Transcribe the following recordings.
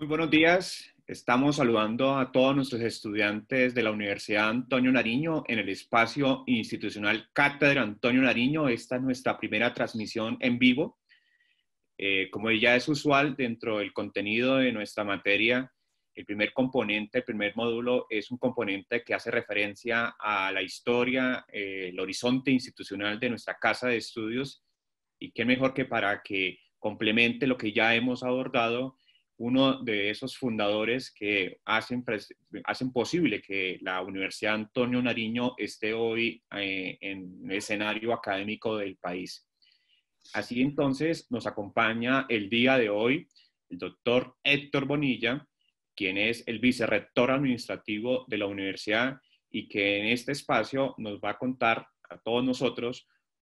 Muy buenos días. Estamos saludando a todos nuestros estudiantes de la Universidad Antonio Nariño en el espacio institucional Cátedra Antonio Nariño. Esta es nuestra primera transmisión en vivo. Eh, como ya es usual dentro del contenido de nuestra materia, el primer componente, el primer módulo es un componente que hace referencia a la historia, eh, el horizonte institucional de nuestra casa de estudios y qué mejor que para que complemente lo que ya hemos abordado uno de esos fundadores que hacen, posible que la Universidad Antonio Nariño esté hoy eh, en el escenario académico del país. Así entonces nos acompaña el día de hoy el doctor Héctor Bonilla, quien es el vicerrector administrativo de la universidad y que en este espacio nos va a contar a todos nosotros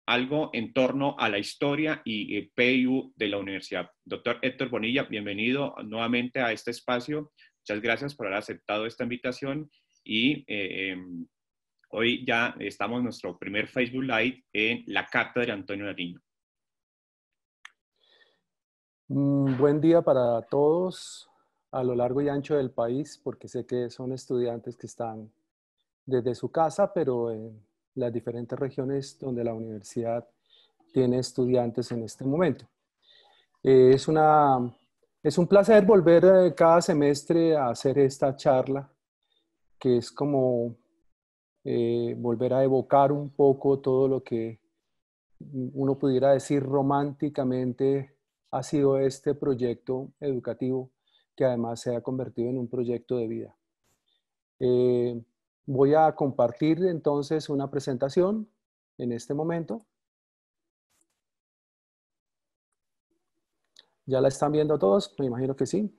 algo en torno a la historia y, el eh, PIU de la universidad. Doctor Héctor Bonilla, bienvenido nuevamente a este espacio. Muchas gracias por haber aceptado esta invitación y eh, em, hoy ya estamos en nuestro primer Facebook Live en la Cátedra Antonio Nariño. Mm, buen día para todos a lo largo y ancho del país, porque sé que son estudiantes que están desde su casa, pero... Eh, las diferentes regiones donde la universidad tiene estudiantes en este momento. Eh, es, una, es un placer volver eh, cada semestre a hacer esta charla, que es como eh, volver a evocar un poco todo lo que uno pudiera decir románticamente ha sido este proyecto educativo que además se ha convertido en un proyecto de vida. Voy a compartir entonces una presentación en este momento. ¿Ya la están viendo todos? Me imagino que sí.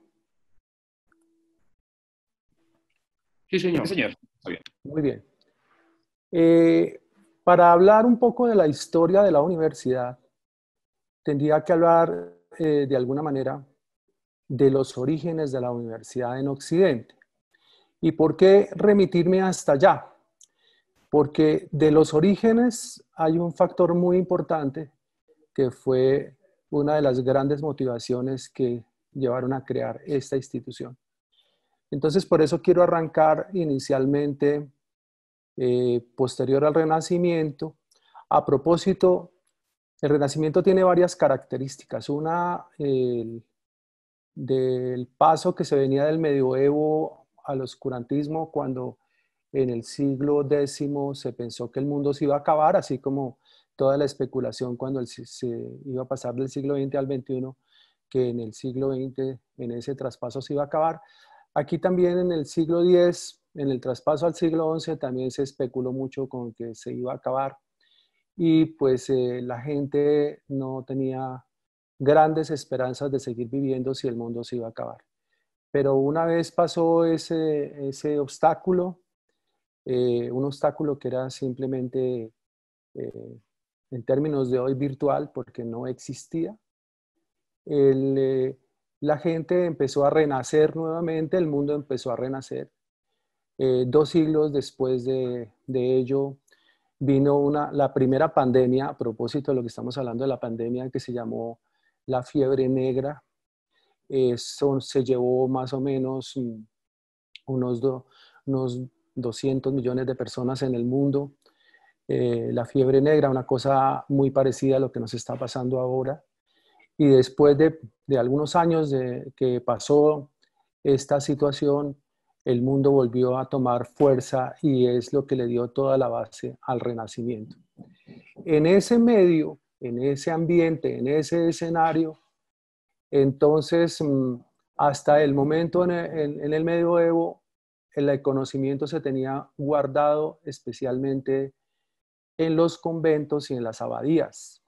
Sí, señor. señor. Muy bien. Eh, para hablar un poco de la historia de la universidad, tendría que hablar eh, de alguna manera de los orígenes de la universidad en Occidente. ¿Y por qué remitirme hasta allá? Porque de los orígenes hay un factor muy importante que fue una de las grandes motivaciones que llevaron a crear esta institución. Entonces, por eso quiero arrancar inicialmente, eh, posterior al Renacimiento. A propósito, el Renacimiento tiene varias características. Una, el del paso que se venía del medioevo al oscurantismo cuando en el siglo X se pensó que el mundo se iba a acabar, así como toda la especulación cuando se iba a pasar del siglo XX al XXI, que en el siglo XX, en ese traspaso se iba a acabar. Aquí también en el siglo X, en el traspaso al siglo XI, también se especuló mucho con que se iba a acabar y pues eh, la gente no tenía grandes esperanzas de seguir viviendo si el mundo se iba a acabar. Pero una vez pasó ese, obstáculo, eh, un obstáculo que era simplemente, eh, en términos de hoy, virtual, porque no existía, eh, la gente empezó a renacer nuevamente, el mundo empezó a renacer. dos siglos después de, ello, vino la primera pandemia, a propósito de lo que estamos hablando de la pandemia, que se llamó la fiebre negra, eh, se llevó más o menos mm, unos, 200 millones de personas en el mundo. Eh, la fiebre negra, una cosa muy parecida a lo que nos está pasando ahora. Y después de, de algunos años de, que pasó esta situación, el mundo volvió a tomar fuerza y es lo que le dio toda la base al renacimiento. En ese medio, en ese ambiente, en ese escenario, entonces, mm, hasta el momento en el, medioevo, el conocimiento se tenía guardado especialmente en los conventos y en las abadías.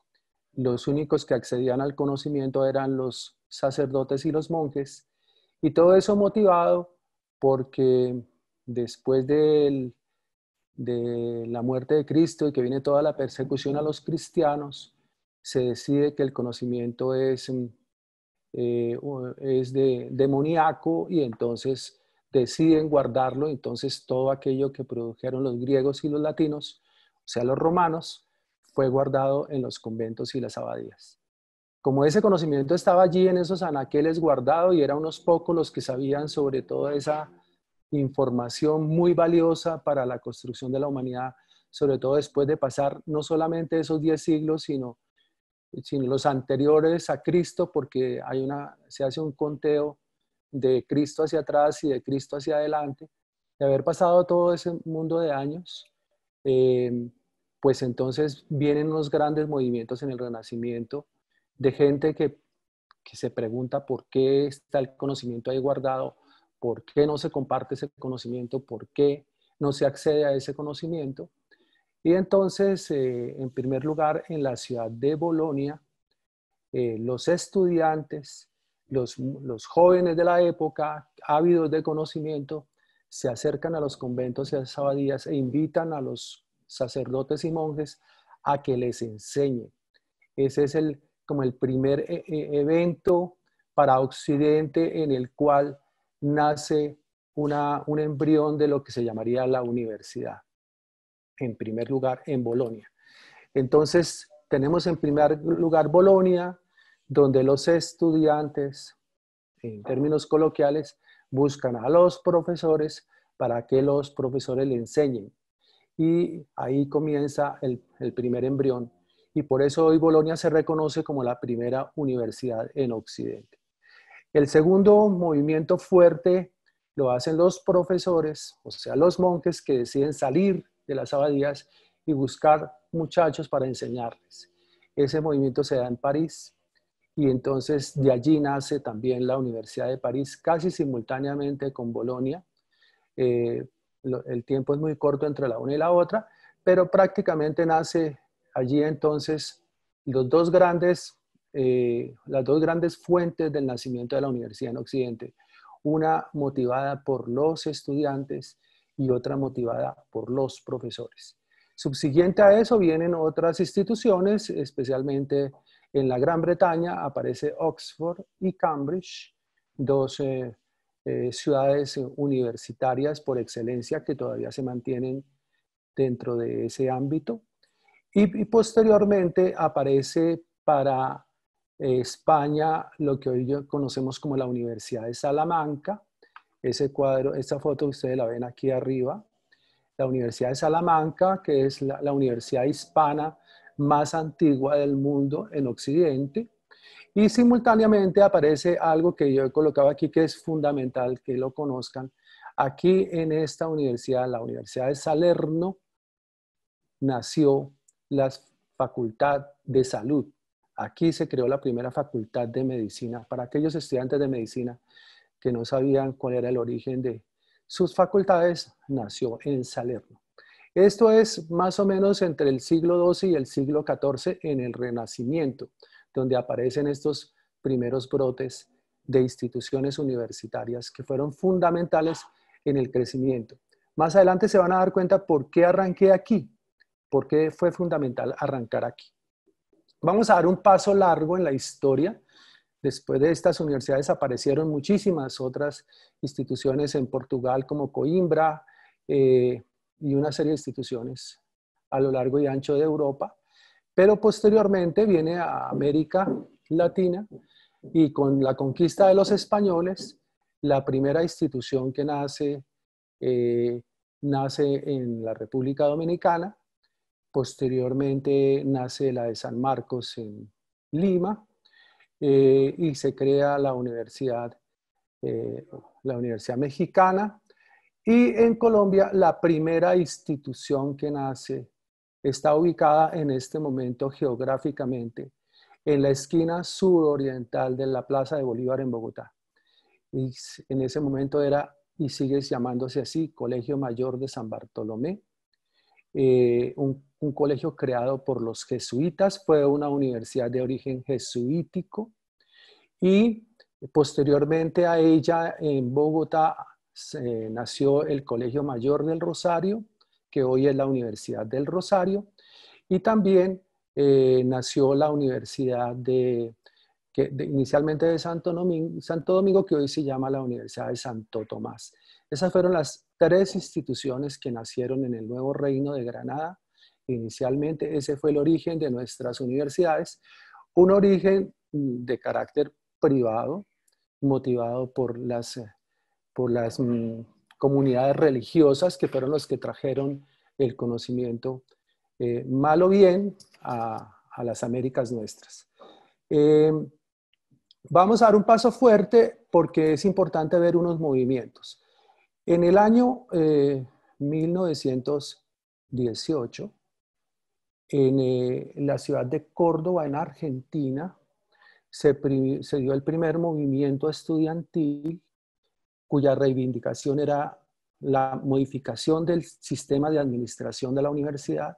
Los únicos que accedían al conocimiento eran los sacerdotes y los monjes, y todo eso motivado porque después de la muerte de Cristo y que viene toda la persecución a los cristianos, se decide que el conocimiento es mm, eh, es de, demoníaco y entonces deciden guardarlo, entonces todo aquello que produjeron los griegos y los latinos, o sea, los romanos, fue guardado en los conventos y las abadías. Como ese conocimiento estaba allí en esos anaqueles guardado y eran unos pocos los que sabían sobre toda esa información muy valiosa para la construcción de la humanidad, sobre todo después de pasar no solamente esos diez siglos, sino sino los anteriores a Cristo, porque hay una, se hace un conteo de Cristo hacia atrás y de Cristo hacia adelante, de haber pasado todo ese mundo de años, eh, pues entonces vienen unos grandes movimientos en el Renacimiento de gente que, que se pregunta por qué está el conocimiento ahí guardado, por qué no se comparte ese conocimiento, por qué no se accede a ese conocimiento. Y entonces, eh, en primer lugar, en la ciudad de Bolonia, eh, los estudiantes, los, jóvenes de la época, ávidos de conocimiento, se acercan a los conventos y a las abadías e invitan a los sacerdotes y monjes a que les enseñen. Ese es el, como el primer eh, evento para Occidente en el cual nace una, un embrión de lo que se llamaría la universidad en primer lugar en Bolonia. Entonces, tenemos en primer lugar Bolonia, donde los estudiantes, en términos coloquiales, buscan a los profesores para que los profesores le enseñen. Y ahí comienza el, el primer embrión. Y por eso hoy Bolonia se reconoce como la primera universidad en Occidente. El segundo movimiento fuerte lo hacen los profesores, o sea, los monjes que deciden salir de las abadías y buscar muchachos para enseñarles. Ese movimiento se da en París y entonces de allí nace también la Universidad de París casi simultáneamente con Bolonia. Eh, el tiempo es muy corto entre la una y la otra, pero prácticamente nace allí entonces los dos grandes, eh, las dos grandes fuentes del nacimiento de la universidad en Occidente. Una motivada por los estudiantes y otra motivada por los profesores. Subsiguiente a eso vienen otras instituciones, especialmente en la Gran Bretaña aparece Oxford y Cambridge, dos eh, eh, ciudades eh, universitarias por excelencia que todavía se mantienen dentro de ese ámbito. Y, posteriormente aparece para España lo que hoy conocemos como la Universidad de Salamanca, ese cuadro, esta foto ustedes la ven aquí arriba, la Universidad de Salamanca, que es la, la universidad hispana más antigua del mundo en Occidente, y simultáneamente aparece algo que yo he colocado aquí que es fundamental que lo conozcan. Aquí en esta universidad, la Universidad de Salerno, nació la Facultad de Salud. Aquí se creó la primera facultad de medicina para aquellos estudiantes de medicina que no sabían cuál era el origen de sus facultades, nació en Salerno. Esto es más o menos entre el siglo XII y el siglo XIV en el Renacimiento, donde aparecen estos primeros brotes de instituciones universitarias que fueron fundamentales en el crecimiento. Más adelante se van a dar cuenta por qué arranqué aquí, por qué fue fundamental arrancar aquí. Vamos a dar un paso largo en la historia Después de estas universidades aparecieron muchísimas otras instituciones en Portugal como Coimbra eh, y una serie de instituciones a lo largo y ancho de Europa. Pero posteriormente viene a América Latina y con la conquista de los españoles, la primera institución que nace, eh, nace en la República Dominicana, posteriormente nace la de San Marcos en Lima, eh, y se crea la Universidad, eh, la Universidad Mexicana. Y en Colombia, la primera institución que nace está ubicada en este momento geográficamente en la esquina suroriental de la Plaza de Bolívar en Bogotá. Y en ese momento era y sigue llamándose así Colegio Mayor de San Bartolomé, eh, un colegio creado por los jesuitas, fue una universidad de origen jesuítico y posteriormente a ella en Bogotá nació el Colegio Mayor del Rosario, que hoy es la Universidad del Rosario, y también eh, nació la Universidad de, que inicialmente de Santo Domingo, que hoy se llama la Universidad de Santo Tomás. Esas fueron las tres instituciones que nacieron en el nuevo reino de Granada Inicialmente ese fue el origen de nuestras universidades, un origen mm, de carácter privado, motivado por las, eh, por las mm, comunidades religiosas que fueron los que trajeron el conocimiento, eh, mal o bien, a, a las Américas nuestras. Eh, vamos a dar un paso fuerte porque es importante ver unos movimientos. En el año 1918, eh, en la ciudad de Córdoba, en Argentina, se, dio el primer movimiento estudiantil cuya reivindicación era la modificación del sistema de administración de la universidad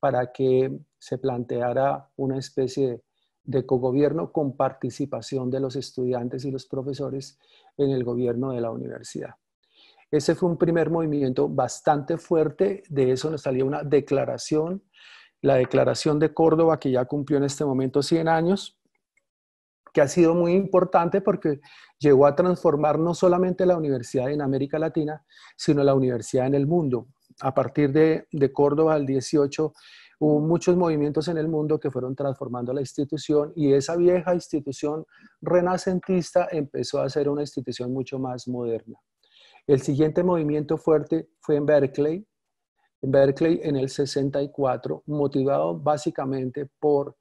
para que se planteara una especie de, de cogobierno con participación de los estudiantes y los profesores en el gobierno de la universidad. Ese fue un primer movimiento bastante fuerte, de eso nos salió una declaración la Declaración de Córdoba, que ya cumplió en este momento 100 años, que ha sido muy importante porque llegó a transformar no solamente la universidad en América Latina, sino la universidad en el mundo. A partir de, de Córdoba al 18 hubo muchos movimientos en el mundo que fueron transformando la institución y esa vieja institución renacentista empezó a ser una institución mucho más moderna. El siguiente movimiento fuerte fue en Berkeley, Berkeley en el 64, motivado básicamente por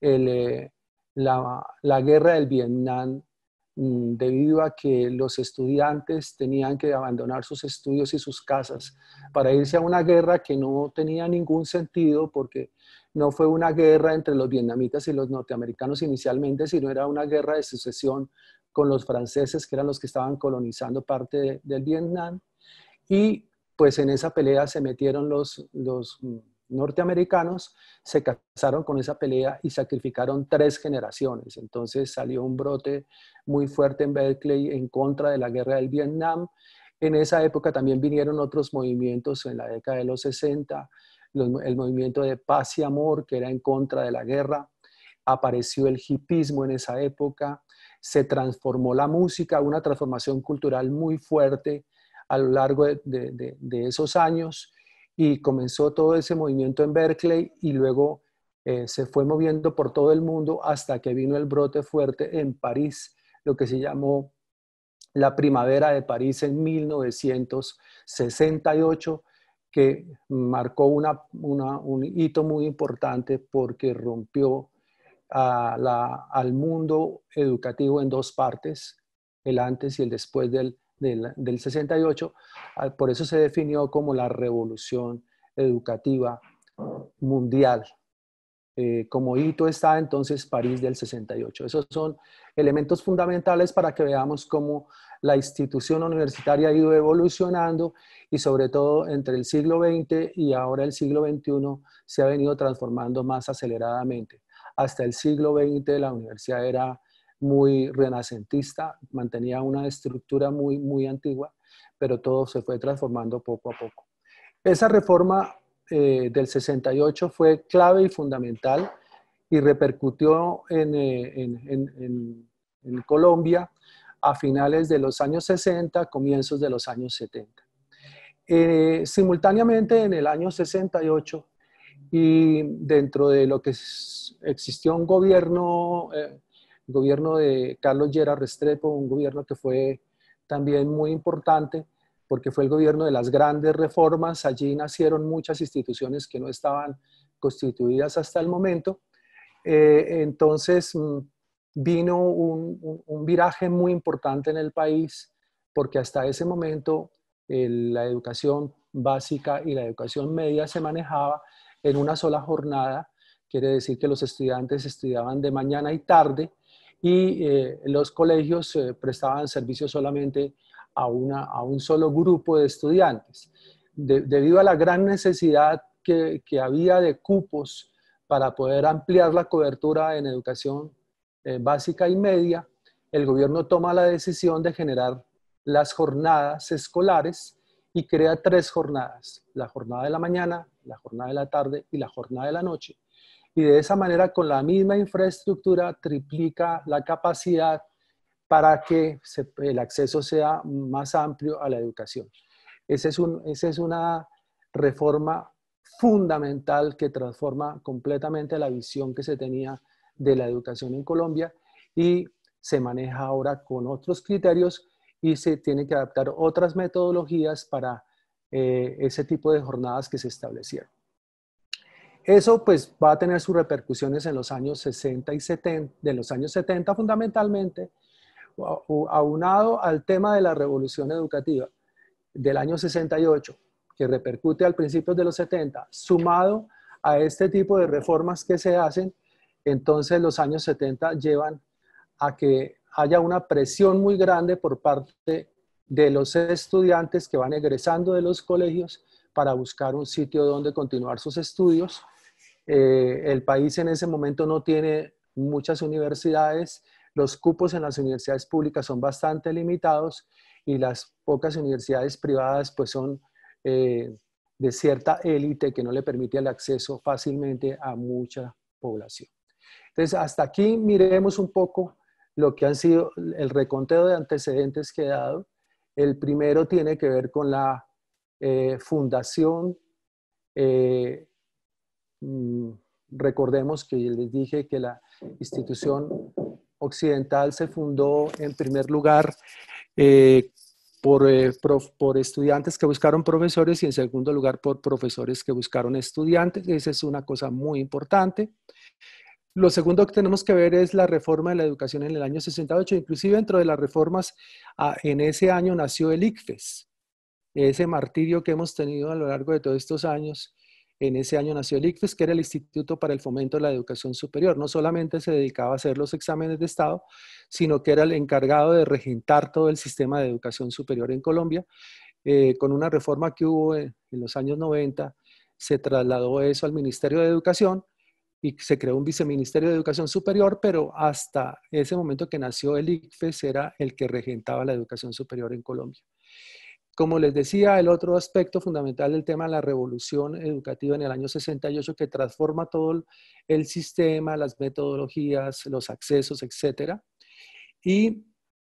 eh, la, guerra del Vietnam, mm, debido a que los estudiantes tenían que abandonar sus estudios y sus casas para irse a una guerra que no tenía ningún sentido porque no fue una guerra entre los vietnamitas y los norteamericanos inicialmente, sino era una guerra de sucesión con los franceses, que eran los que estaban colonizando parte del Vietnam. Y pues en esa pelea se metieron los, norteamericanos, se casaron con esa pelea y sacrificaron tres generaciones. Entonces salió un brote muy fuerte en Berkeley en contra de la guerra del Vietnam. En esa época también vinieron otros movimientos en la década de los 60, el movimiento de paz y amor, que era en contra de la guerra. Apareció el hipismo en esa época, se transformó la música, una transformación cultural muy fuerte a lo largo de, esos años y comenzó todo ese movimiento en Berkeley y luego eh, se fue moviendo por todo el mundo hasta que vino el brote fuerte en París, lo que se llamó la primavera de París en 1968, que marcó un hito muy importante porque rompió al mundo educativo en dos partes, el antes y el después del, del, 68, ah, por eso se definió como la revolución educativa mundial. Eh, como hito está entonces París del 68. Esos son elementos fundamentales para que veamos cómo la institución universitaria ha ido evolucionando y sobre todo entre el siglo XX y ahora el siglo XXI se ha venido transformando más aceleradamente. Hasta el siglo XX la universidad era muy renacentista, mantenía una estructura muy, muy antigua, pero todo se fue transformando poco a poco. Esa reforma eh, del 68 fue clave y fundamental y repercutió en, eh, Colombia a finales de los años 60, comienzos de los años 70. Eh, simultáneamente en el año 68 y dentro de lo que existió un gobierno gobierno de Carlos Llera Restrepo, un gobierno que fue también muy importante porque fue el gobierno de las grandes reformas, allí nacieron muchas instituciones que no estaban constituidas hasta el momento. Eh, entonces mm, vino un, viraje muy importante en el país porque hasta ese momento la educación básica y la educación media se manejaba en una sola jornada, quiere decir que los estudiantes estudiaban de mañana y tarde y eh, los colegios eh, prestaban servicios solamente a, a, un solo grupo de estudiantes. debido a la gran necesidad que, había de cupos para poder ampliar la cobertura en educación eh, básica y media, el gobierno toma la decisión de generar las jornadas escolares y crea tres jornadas, la jornada de la mañana, la jornada de la tarde y la jornada de la noche y de esa manera con la misma infraestructura triplica la capacidad para que el acceso sea más amplio a la educación. Esa es, esa es una reforma fundamental que transforma completamente la visión que se tenía de la educación en Colombia y se maneja ahora con otros criterios y se tiene que adaptar otras metodologías para eh, ese tipo de jornadas que se establecieron. Eso pues va a tener sus repercusiones en los años 60 y 70, de los años 70 fundamentalmente, aunado al tema de la revolución educativa del año 68, que repercute al principio de los 70, sumado a este tipo de reformas que se hacen, entonces los años 70 llevan a que haya una presión muy grande por parte de los estudiantes que van egresando de los colegios para buscar un sitio donde continuar sus estudios eh, el país en ese momento no tiene muchas universidades, los cupos en las universidades públicas son bastante limitados y las pocas universidades privadas pues son eh, de cierta élite que no le permite el acceso fácilmente a mucha población. Entonces, hasta aquí miremos un poco lo que han sido el reconteo de antecedentes que he dado. El primero tiene que ver con la eh, fundación Mm, recordemos que les dije que la institución occidental se fundó en primer lugar eh, por, eh, por, estudiantes que buscaron profesores y en segundo lugar por profesores que buscaron estudiantes. Esa es una cosa muy importante. Lo segundo que tenemos que ver es la reforma de la educación en el año 68. Inclusive dentro de las reformas, en ese año nació el ICFES, ese martirio que hemos tenido a lo largo de todos estos años, en ese año nació el ICFES, que era el Instituto para el Fomento de la Educación Superior. No solamente se dedicaba a hacer los exámenes de Estado, sino que era el encargado de regentar todo el sistema de educación superior en Colombia. Eh, con una reforma que hubo en, en los años 90, se trasladó eso al Ministerio de Educación y se creó un viceministerio de Educación Superior, pero hasta ese momento que nació el ICFES era el que regentaba la educación superior en Colombia. Como les decía, el otro aspecto fundamental del tema, la revolución educativa en el año 68, que transforma todo el sistema, las metodologías, los accesos, etc. Y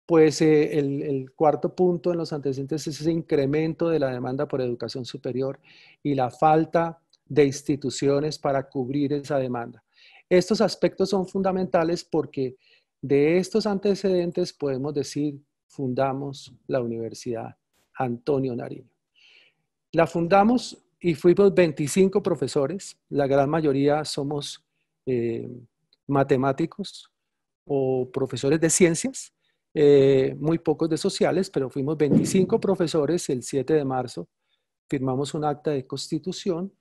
pues eh, el, el, cuarto punto en los antecedentes es ese incremento de la demanda por educación superior y la falta de instituciones para cubrir esa demanda. Estos aspectos son fundamentales porque de estos antecedentes podemos decir fundamos la universidad Antonio Nariño. La fundamos y fuimos 25 profesores, la gran mayoría somos eh, matemáticos o profesores de ciencias, eh, muy pocos de sociales, pero fuimos 25 profesores el 7 de marzo, firmamos un acta de constitución.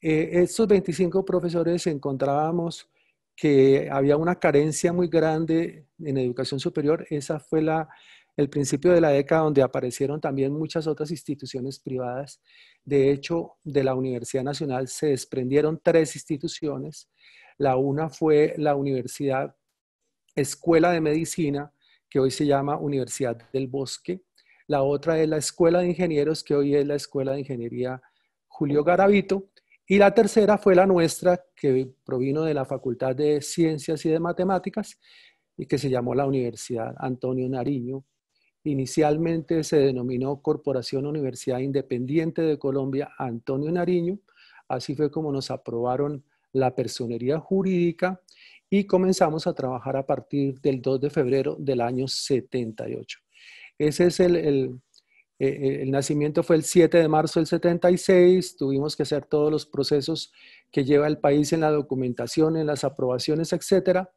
Eh, estos 25 profesores encontrábamos que había una carencia muy grande en educación superior, esa fue la, el principio de la década, donde aparecieron también muchas otras instituciones privadas. De hecho, de la Universidad Nacional se desprendieron tres instituciones. La una fue la Universidad Escuela de Medicina, que hoy se llama Universidad del Bosque. La otra es la Escuela de Ingenieros, que hoy es la Escuela de Ingeniería Julio Garavito. Y la tercera fue la nuestra, que provino de la Facultad de Ciencias y de Matemáticas, y que se llamó la Universidad Antonio Nariño Inicialmente se denominó Corporación Universidad Independiente de Colombia Antonio Nariño. Así fue como nos aprobaron la personería jurídica y comenzamos a trabajar a partir del 2 de febrero del año 78. Ese es eh, eh, el, nacimiento fue el 7 de marzo del 76, tuvimos que hacer todos los procesos que lleva el país en la documentación, en las aprobaciones, etcétera.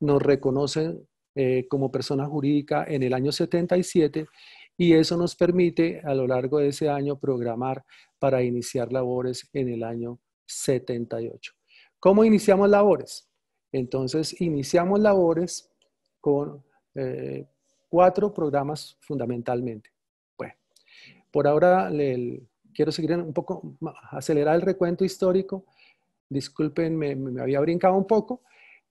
Nos reconocen eh, como persona jurídica en el año 77 y eso nos permite a lo largo de ese año programar para iniciar labores en el año 78. ¿Cómo iniciamos labores? Entonces, iniciamos labores con eh, cuatro programas fundamentalmente. Bueno, por ahora quiero seguir un poco, acelerar el recuento histórico. Disculpen, me había brincado un poco,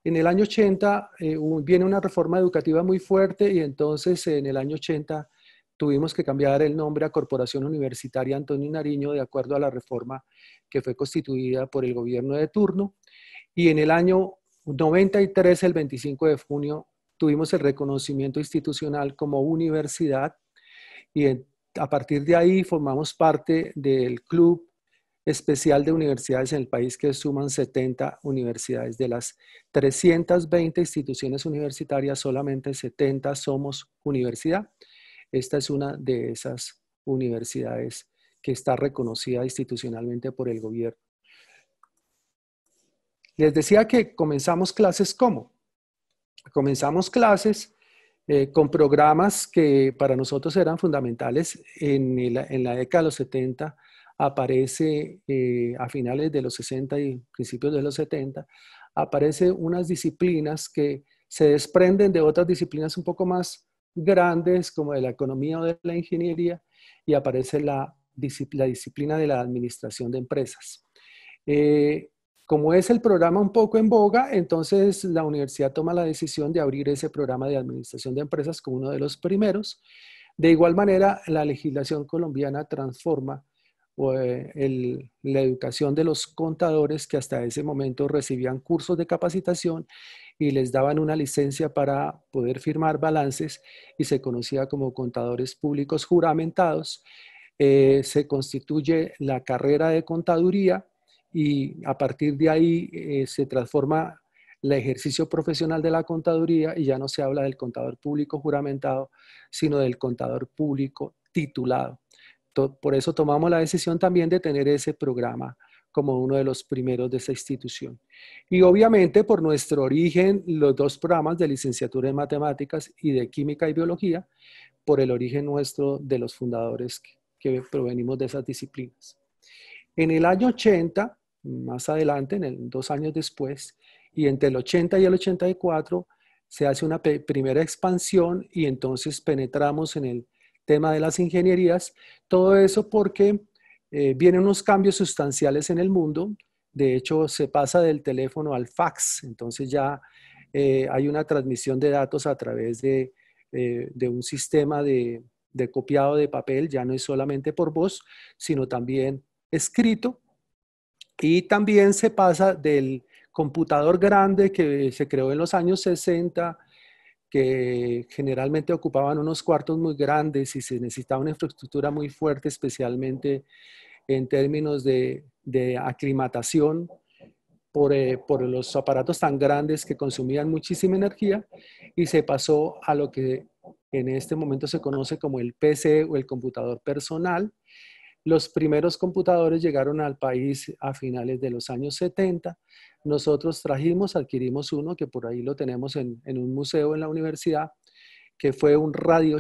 en el año 80 eh, viene una reforma educativa muy fuerte y entonces eh, en el año 80 tuvimos que cambiar el nombre a Corporación Universitaria Antonio Nariño de acuerdo a la reforma que fue constituida por el gobierno de turno. Y en el año 93, el 25 de junio, tuvimos el reconocimiento institucional como universidad y a partir de ahí formamos parte del club especial de universidades en el país que suman 70 universidades. De las 320 instituciones universitarias, solamente 70 somos universidad. Esta es una de esas universidades que está reconocida institucionalmente por el gobierno. Les decía que comenzamos clases como. Comenzamos clases eh, con programas que para nosotros eran fundamentales en en la década de los 70 aparece eh, a finales de los 60 y principios de los 70, aparece unas disciplinas que se desprenden de otras disciplinas un poco más grandes, como de la economía o de la ingeniería, y aparece la, disciplina de la administración de empresas. Eh, como es el programa un poco en boga, entonces la universidad toma la decisión de abrir ese programa de administración de empresas como uno de los primeros. De igual manera, la legislación colombiana transforma eh, la educación de los contadores que hasta ese momento recibían cursos de capacitación y les daban una licencia para poder firmar balances y se conocía como contadores públicos juramentados. Eh, se constituye la carrera de contaduría y a partir de ahí eh, se transforma el ejercicio profesional de la contaduría y ya no se habla del contador público juramentado, sino del contador público titulado por eso tomamos la decisión también de tener ese programa como uno de los primeros de esa institución. Y obviamente por nuestro origen, los dos programas de licenciatura en matemáticas y de química y biología, por el origen nuestro de los fundadores que, provenimos de esas disciplinas. En el año 80, más adelante, en el, dos años después, y entre el 80 y el 84, se hace una primera expansión y entonces penetramos en el tema de las ingenierías, todo eso porque eh, vienen unos cambios sustanciales en el mundo. De hecho, se pasa del teléfono al fax, entonces ya eh, hay una transmisión de datos a través eh, de, un sistema de, de copiado de papel, ya no es solamente por voz, sino también escrito. Y también se pasa del computador grande que se creó en los años 60 que generalmente ocupaban unos cuartos muy grandes y se necesitaba una infraestructura muy fuerte, especialmente en términos de, aclimatación por, eh, por, los aparatos tan grandes que consumían muchísima energía y se pasó a lo que en este momento se conoce como el PC o el computador personal, los primeros computadores llegaron al país a finales de los años 70. Nosotros trajimos, adquirimos uno que por ahí lo tenemos en, un museo en la universidad, que fue un radio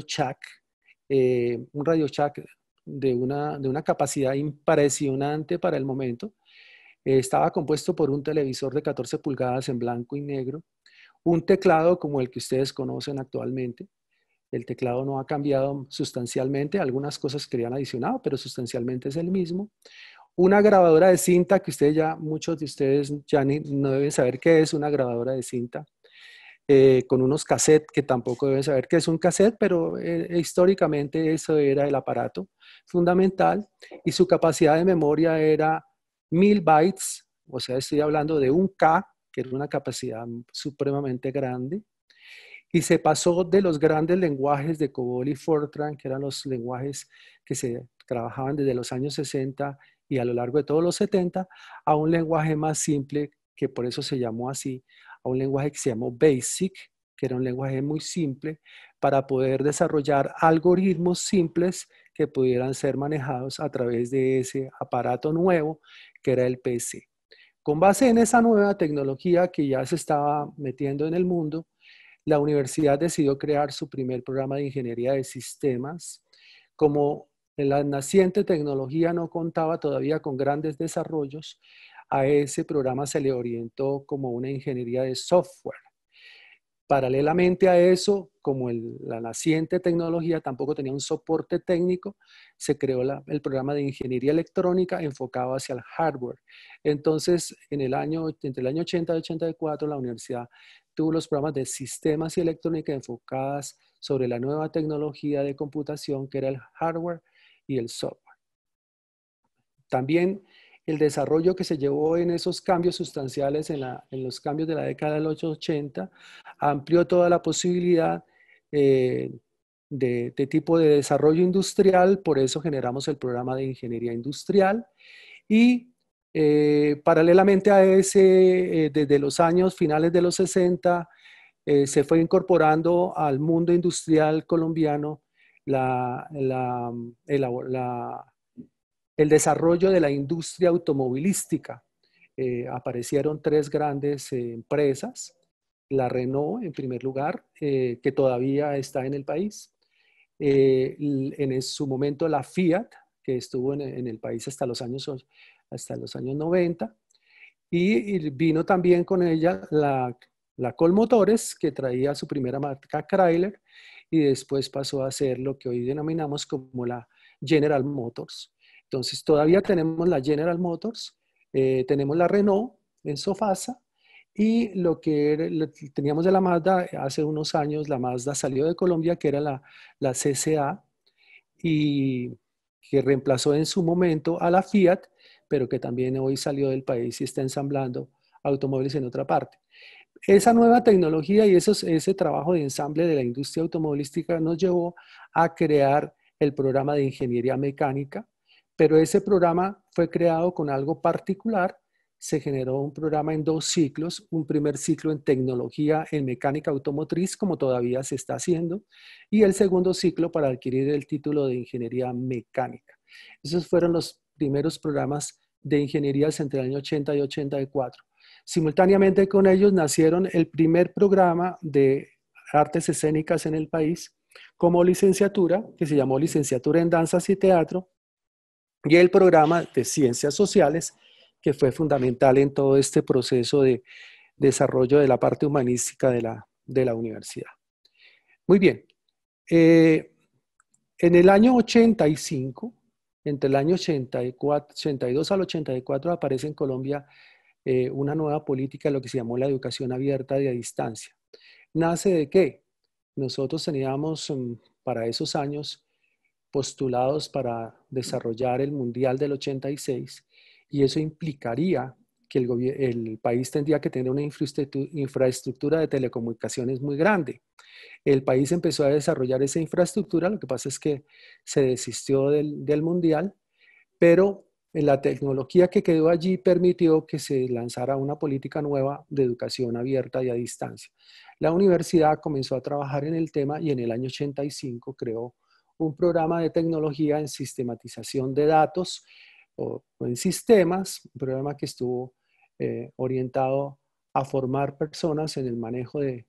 eh, un radio de una, de una capacidad impresionante para el momento. Eh, estaba compuesto por un televisor de 14 pulgadas en blanco y negro, un teclado como el que ustedes conocen actualmente, el teclado no ha cambiado sustancialmente, algunas cosas que le adicionado, pero sustancialmente es el mismo. Una grabadora de cinta, que ustedes ya, muchos de ustedes ya no deben saber qué es una grabadora de cinta, eh, con unos cassettes que tampoco deben saber qué es un cassette, pero eh, eh, históricamente eso era el aparato fundamental y su capacidad de memoria era mil bytes, o sea, estoy hablando de un K, que era una capacidad supremamente grande y se pasó de los grandes lenguajes de COBOL y Fortran, que eran los lenguajes que se trabajaban desde los años 60 y a lo largo de todos los 70, a un lenguaje más simple, que por eso se llamó así, a un lenguaje que se llamó BASIC, que era un lenguaje muy simple, para poder desarrollar algoritmos simples que pudieran ser manejados a través de ese aparato nuevo que era el PC. Con base en esa nueva tecnología que ya se estaba metiendo en el mundo, la universidad decidió crear su primer programa de ingeniería de sistemas. Como la naciente tecnología no contaba todavía con grandes desarrollos, a ese programa se le orientó como una ingeniería de software. Paralelamente a eso, como la naciente tecnología tampoco tenía un soporte técnico, se creó el programa de ingeniería electrónica enfocado hacia el hardware. Entonces, en el año, entre el año 80 y 84, la universidad tuvo los programas de sistemas y electrónica enfocadas sobre la nueva tecnología de computación que era el hardware y el software. También el desarrollo que se llevó en esos cambios sustanciales, en, los cambios de la década del 880, amplió toda la posibilidad eh, de, este tipo de desarrollo industrial, por eso generamos el programa de ingeniería industrial y eh, paralelamente a ese, eh, desde los años finales de los 60, se fue incorporando al mundo industrial colombiano la el desarrollo de la industria automovilística. Eh, aparecieron tres grandes eh, empresas, la Renault en primer lugar, eh, que todavía está en el país, en su momento la Fiat, que estuvo en, el país hasta los años, hasta 90, y, vino también con ella la, la Colmotores, que traía su primera marca Chrysler, y después pasó a ser lo que hoy denominamos como la General Motors. Entonces, todavía tenemos la General Motors, eh, tenemos la Renault en Sofasa y lo que teníamos de la Mazda eh, hace unos años, la Mazda salió de Colombia, que era la, la CCA, y que reemplazó en su momento a la Fiat, pero que también hoy salió del país y está ensamblando automóviles en otra parte. Esa nueva tecnología y ese trabajo de ensamble de la industria automovilística nos llevó a crear el programa de ingeniería mecánica, pero ese programa fue creado con algo particular. Se generó un programa en dos ciclos, un primer ciclo en tecnología en mecánica automotriz, como todavía se está haciendo, y el segundo ciclo para adquirir el título de ingeniería mecánica. Esos fueron los primeros programas de ingenierías entre el año 80 y 84. Simultáneamente con ellos nacieron el primer programa de artes escénicas en el país como licenciatura, que se llamó Licenciatura en Danzas y Teatro, y el programa de ciencias sociales, que fue fundamental en todo este proceso de desarrollo de la parte humanística de la, universidad. Muy bien. Eh, en el año 85, entre el año 84, 82 al 84, aparece en Colombia eh, una nueva política, lo que se llamó la educación abierta y a distancia. ¿Nace de qué? Nosotros teníamos mm, para esos años postulados para desarrollar el Mundial del 86 y eso implicaría que el, país tendría que tener una infraestructura de telecomunicaciones muy grande. El país empezó a desarrollar esa infraestructura, lo que pasa es que se desistió del, del Mundial, pero la tecnología que quedó allí permitió que se lanzara una política nueva de educación abierta y a distancia. La universidad comenzó a trabajar en el tema y en el año 85 creó un programa de tecnología en sistematización de datos o, en sistemas, un programa que estuvo eh, orientado a formar personas en el manejo de,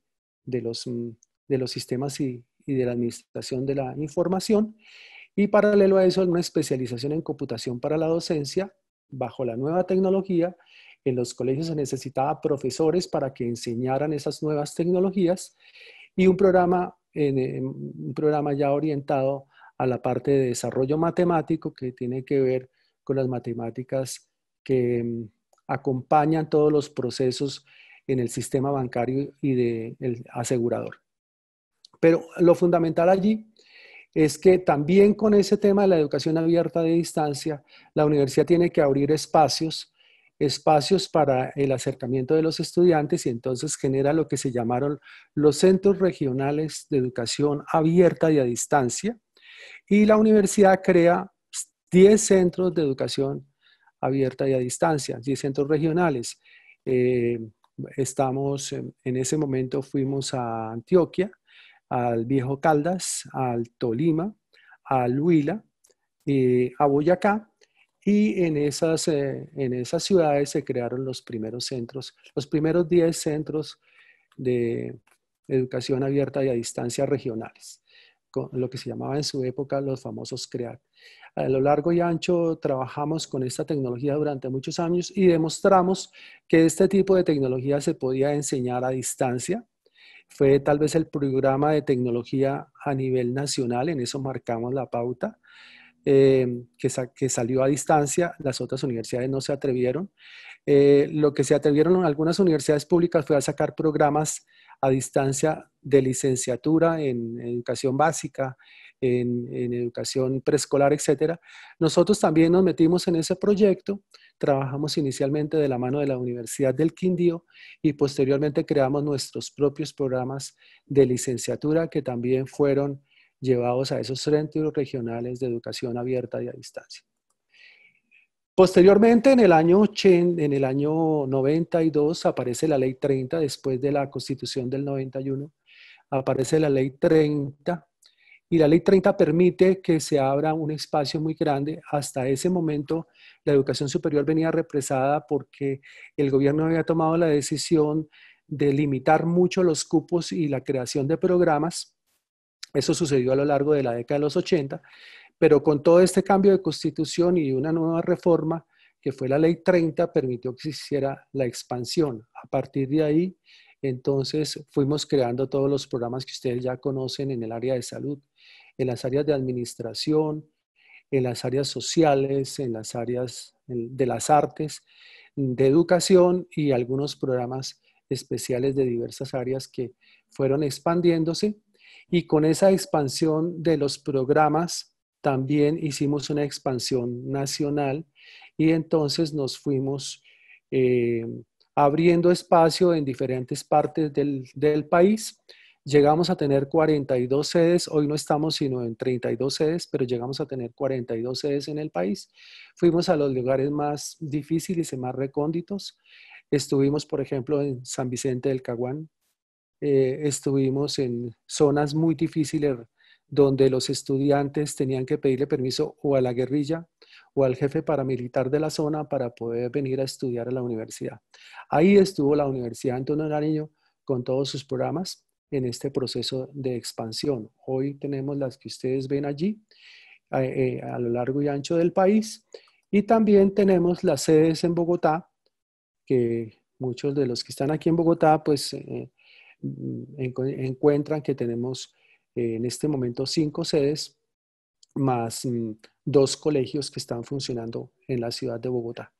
los, mm, de los sistemas y, y de la administración de la información. Y paralelo a eso, una especialización en computación para la docencia bajo la nueva tecnología. En los colegios se necesitaba profesores para que enseñaran esas nuevas tecnologías y un programa en, un programa ya orientado a la parte de desarrollo matemático que tiene que ver con las matemáticas que mm, acompañan todos los procesos en el sistema bancario y del asegurador. Pero lo fundamental allí es que también con ese tema de la educación abierta de distancia, la universidad tiene que abrir espacios espacios para el acercamiento de los estudiantes y entonces genera lo que se llamaron los centros regionales de educación abierta y a distancia. Y la universidad crea 10 centros de educación abierta y a distancia, 10 centros regionales. Eh, estamos, en ese momento fuimos a Antioquia, al Viejo Caldas, al Tolima, al Huila, eh, a Boyacá y en esas, eh, en esas ciudades se crearon los primeros centros, los primeros 10 centros de educación abierta y a distancia regionales, con lo que se llamaba en su época los famosos CREAT. A lo largo y ancho trabajamos con esta tecnología durante muchos años y demostramos que este tipo de tecnología se podía enseñar a distancia. Fue tal vez el programa de tecnología a nivel nacional, en eso marcamos la pauta. Em, que, salió a distancia, las otras universidades no se atrevieron. Eh, lo que se atrevieron algunas universidades públicas fue a sacar programas a distancia de licenciatura en educación básica, en, en educación preescolar, etc. Nosotros también nos metimos en ese proyecto, trabajamos inicialmente de la mano de la Universidad del Quindío y posteriormente creamos nuestros propios programas de licenciatura que también fueron llevados a esos centros regionales de educación abierta y a distancia. Posteriormente, en el, año en el año 92, aparece la Ley 30, después de la Constitución del 91, aparece la Ley 30, y la Ley 30 permite que se abra un espacio muy grande. Hasta ese momento, la educación superior venía represada porque el gobierno había tomado la decisión de limitar mucho los cupos y la creación de programas eso sucedió a lo largo de la década de los 80, pero con todo este cambio de constitución y una nueva reforma, que fue la ley 30, permitió que se hiciera la expansión. A partir de ahí, entonces fuimos creando todos los programas que ustedes ya conocen en el área de salud, en las áreas de administración, en las áreas sociales, en las áreas de las artes, de educación y algunos programas especiales de diversas áreas que fueron expandiéndose y con esa expansión de los programas, también hicimos una expansión nacional y entonces nos fuimos eh, abriendo espacio en diferentes partes del, del país. Llegamos a tener 42 sedes, hoy no estamos sino en 32 sedes, pero llegamos a tener 42 sedes en el país. Fuimos a los lugares más difíciles y más recónditos. Estuvimos, por ejemplo, en San Vicente del Caguán, eh, estuvimos en zonas muy difíciles donde los estudiantes tenían que pedirle permiso o a la guerrilla o al jefe paramilitar de la zona para poder venir a estudiar a la universidad. Ahí estuvo la Universidad Antonio Nariño con todos sus programas en este proceso de expansión. Hoy tenemos las que ustedes ven allí eh, eh, a, lo largo y ancho del país y también tenemos las sedes en Bogotá que muchos de los que están aquí en Bogotá pues Mm, encuentran que tenemos eh, en este momento cinco sedes más mm, dos colegios que están funcionando en la ciudad de Bogotá.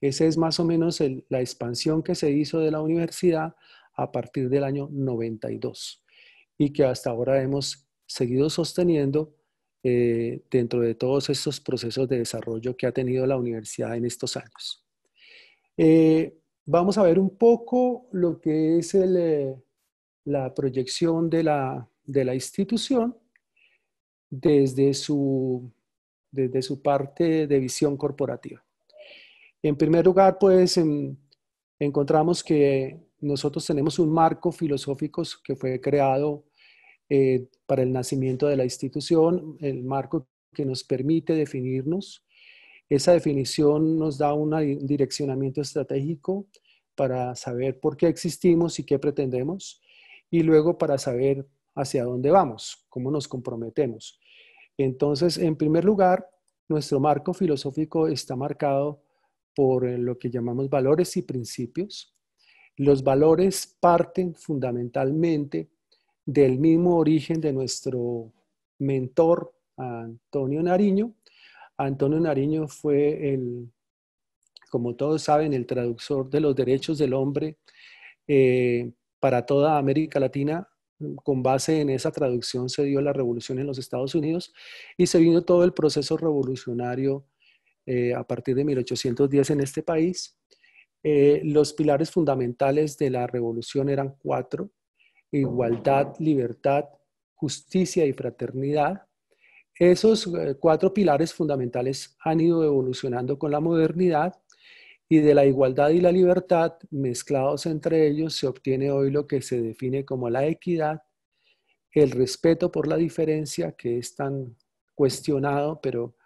Esa es más o menos la expansión que se hizo de la universidad a partir del año 92 y que hasta ahora hemos seguido sosteniendo eh, dentro de todos estos procesos de desarrollo que ha tenido la universidad en estos años. Eh, vamos a ver un poco lo que es el, la proyección de la, institución desde su, desde su parte de visión corporativa. En primer lugar, pues encontramos que nosotros tenemos un marco filosófico que fue creado eh, para el nacimiento de la institución, el marco que nos permite definirnos. Esa definición nos da un direccionamiento estratégico para saber por qué existimos y qué pretendemos y luego para saber hacia dónde vamos, cómo nos comprometemos. Entonces, en primer lugar, nuestro marco filosófico está marcado por lo que llamamos valores y principios. Los valores parten fundamentalmente del mismo origen de nuestro mentor, Antonio Nariño. Antonio Nariño fue el, como todos saben, el traductor de los derechos del hombre eh, para toda América Latina. Con base en esa traducción se dio la revolución en los Estados Unidos y se vino todo el proceso revolucionario eh, a partir de 1810 en este país. Eh, los pilares fundamentales de la revolución eran cuatro, igualdad, libertad, justicia y fraternidad. Esos eh, cuatro pilares fundamentales han ido evolucionando con la modernidad y de la igualdad y la libertad mezclados entre ellos se obtiene hoy lo que se define como la equidad, el respeto por la diferencia que es tan cuestionado pero,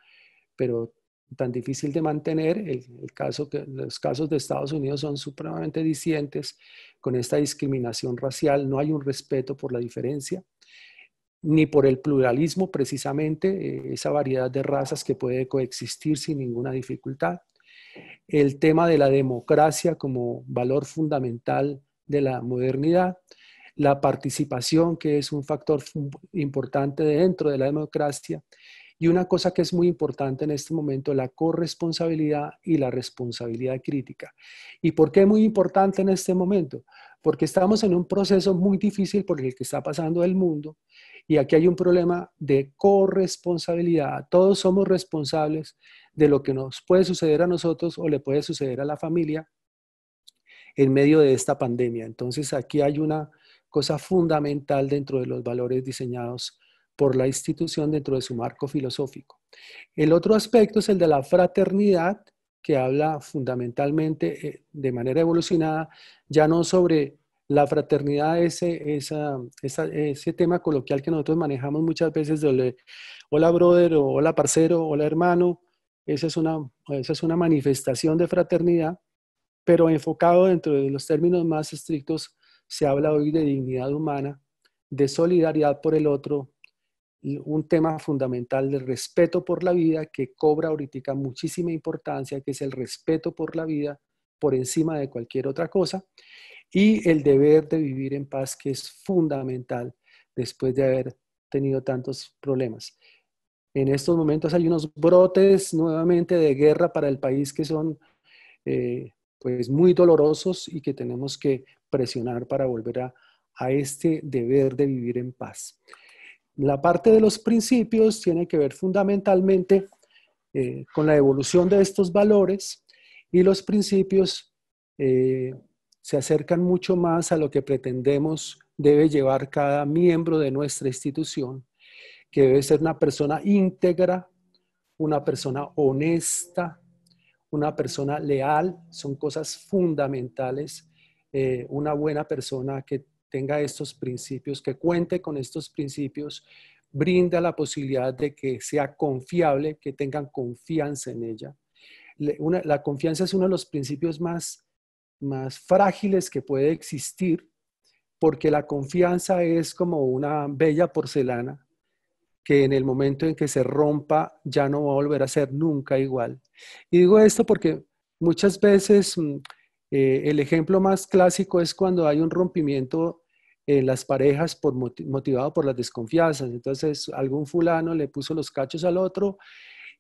pero tan difícil de mantener. El, caso los casos de Estados Unidos son supremamente discientes con esta discriminación racial. No hay un respeto por la diferencia ni por el pluralismo precisamente, eh, esa variedad de razas que puede coexistir sin ninguna dificultad el tema de la democracia como valor fundamental de la modernidad, la participación, que es un factor importante dentro de la democracia, y una cosa que es muy importante en este momento, la corresponsabilidad y la responsabilidad crítica. ¿Y por qué es muy importante en este momento? Porque estamos en un proceso muy difícil por el que está pasando el mundo y aquí hay un problema de corresponsabilidad. Todos somos responsables de lo que nos puede suceder a nosotros o le puede suceder a la familia en medio de esta pandemia. Entonces aquí hay una cosa fundamental dentro de los valores diseñados por la institución dentro de su marco filosófico. El otro aspecto es el de la fraternidad, que habla fundamentalmente eh, de manera evolucionada ya no sobre la fraternidad ese, ese tema coloquial que nosotros manejamos muchas veces de hola brother o hola parcero, hola hermano, esa es una, manifestación de fraternidad, pero enfocado dentro de los términos más estrictos, se habla hoy de dignidad humana, de solidaridad por el otro, un tema fundamental del respeto por la vida que cobra ahorita muchísima importancia, que es el respeto por la vida por encima de cualquier otra cosa, y el deber de vivir en paz, que es fundamental después de haber tenido tantos problemas. En estos momentos hay unos brotes nuevamente de guerra para el país que son eh, pues muy dolorosos y que tenemos que presionar para volver a, este deber de vivir en paz. La parte de los principios tiene que ver fundamentalmente eh, con la evolución de estos valores y los principios eh, se acercan mucho más a lo que pretendemos debe llevar cada miembro de nuestra institución que debe ser una persona íntegra, una persona honesta, una persona leal, son cosas fundamentales. Eh, una buena persona que tenga estos principios, que cuente con estos principios, brinda la posibilidad de que sea confiable, que tengan confianza en ella. la confianza es uno de los principios más frágiles que puede existir, porque la confianza es como una bella porcelana que en el momento en que se rompa ya no va a volver a ser nunca igual. Y digo esto porque muchas veces mm, eh, el ejemplo más clásico es cuando hay un rompimiento en las parejas por, motivado por las desconfianzas. Entonces algún fulano le puso los cachos al otro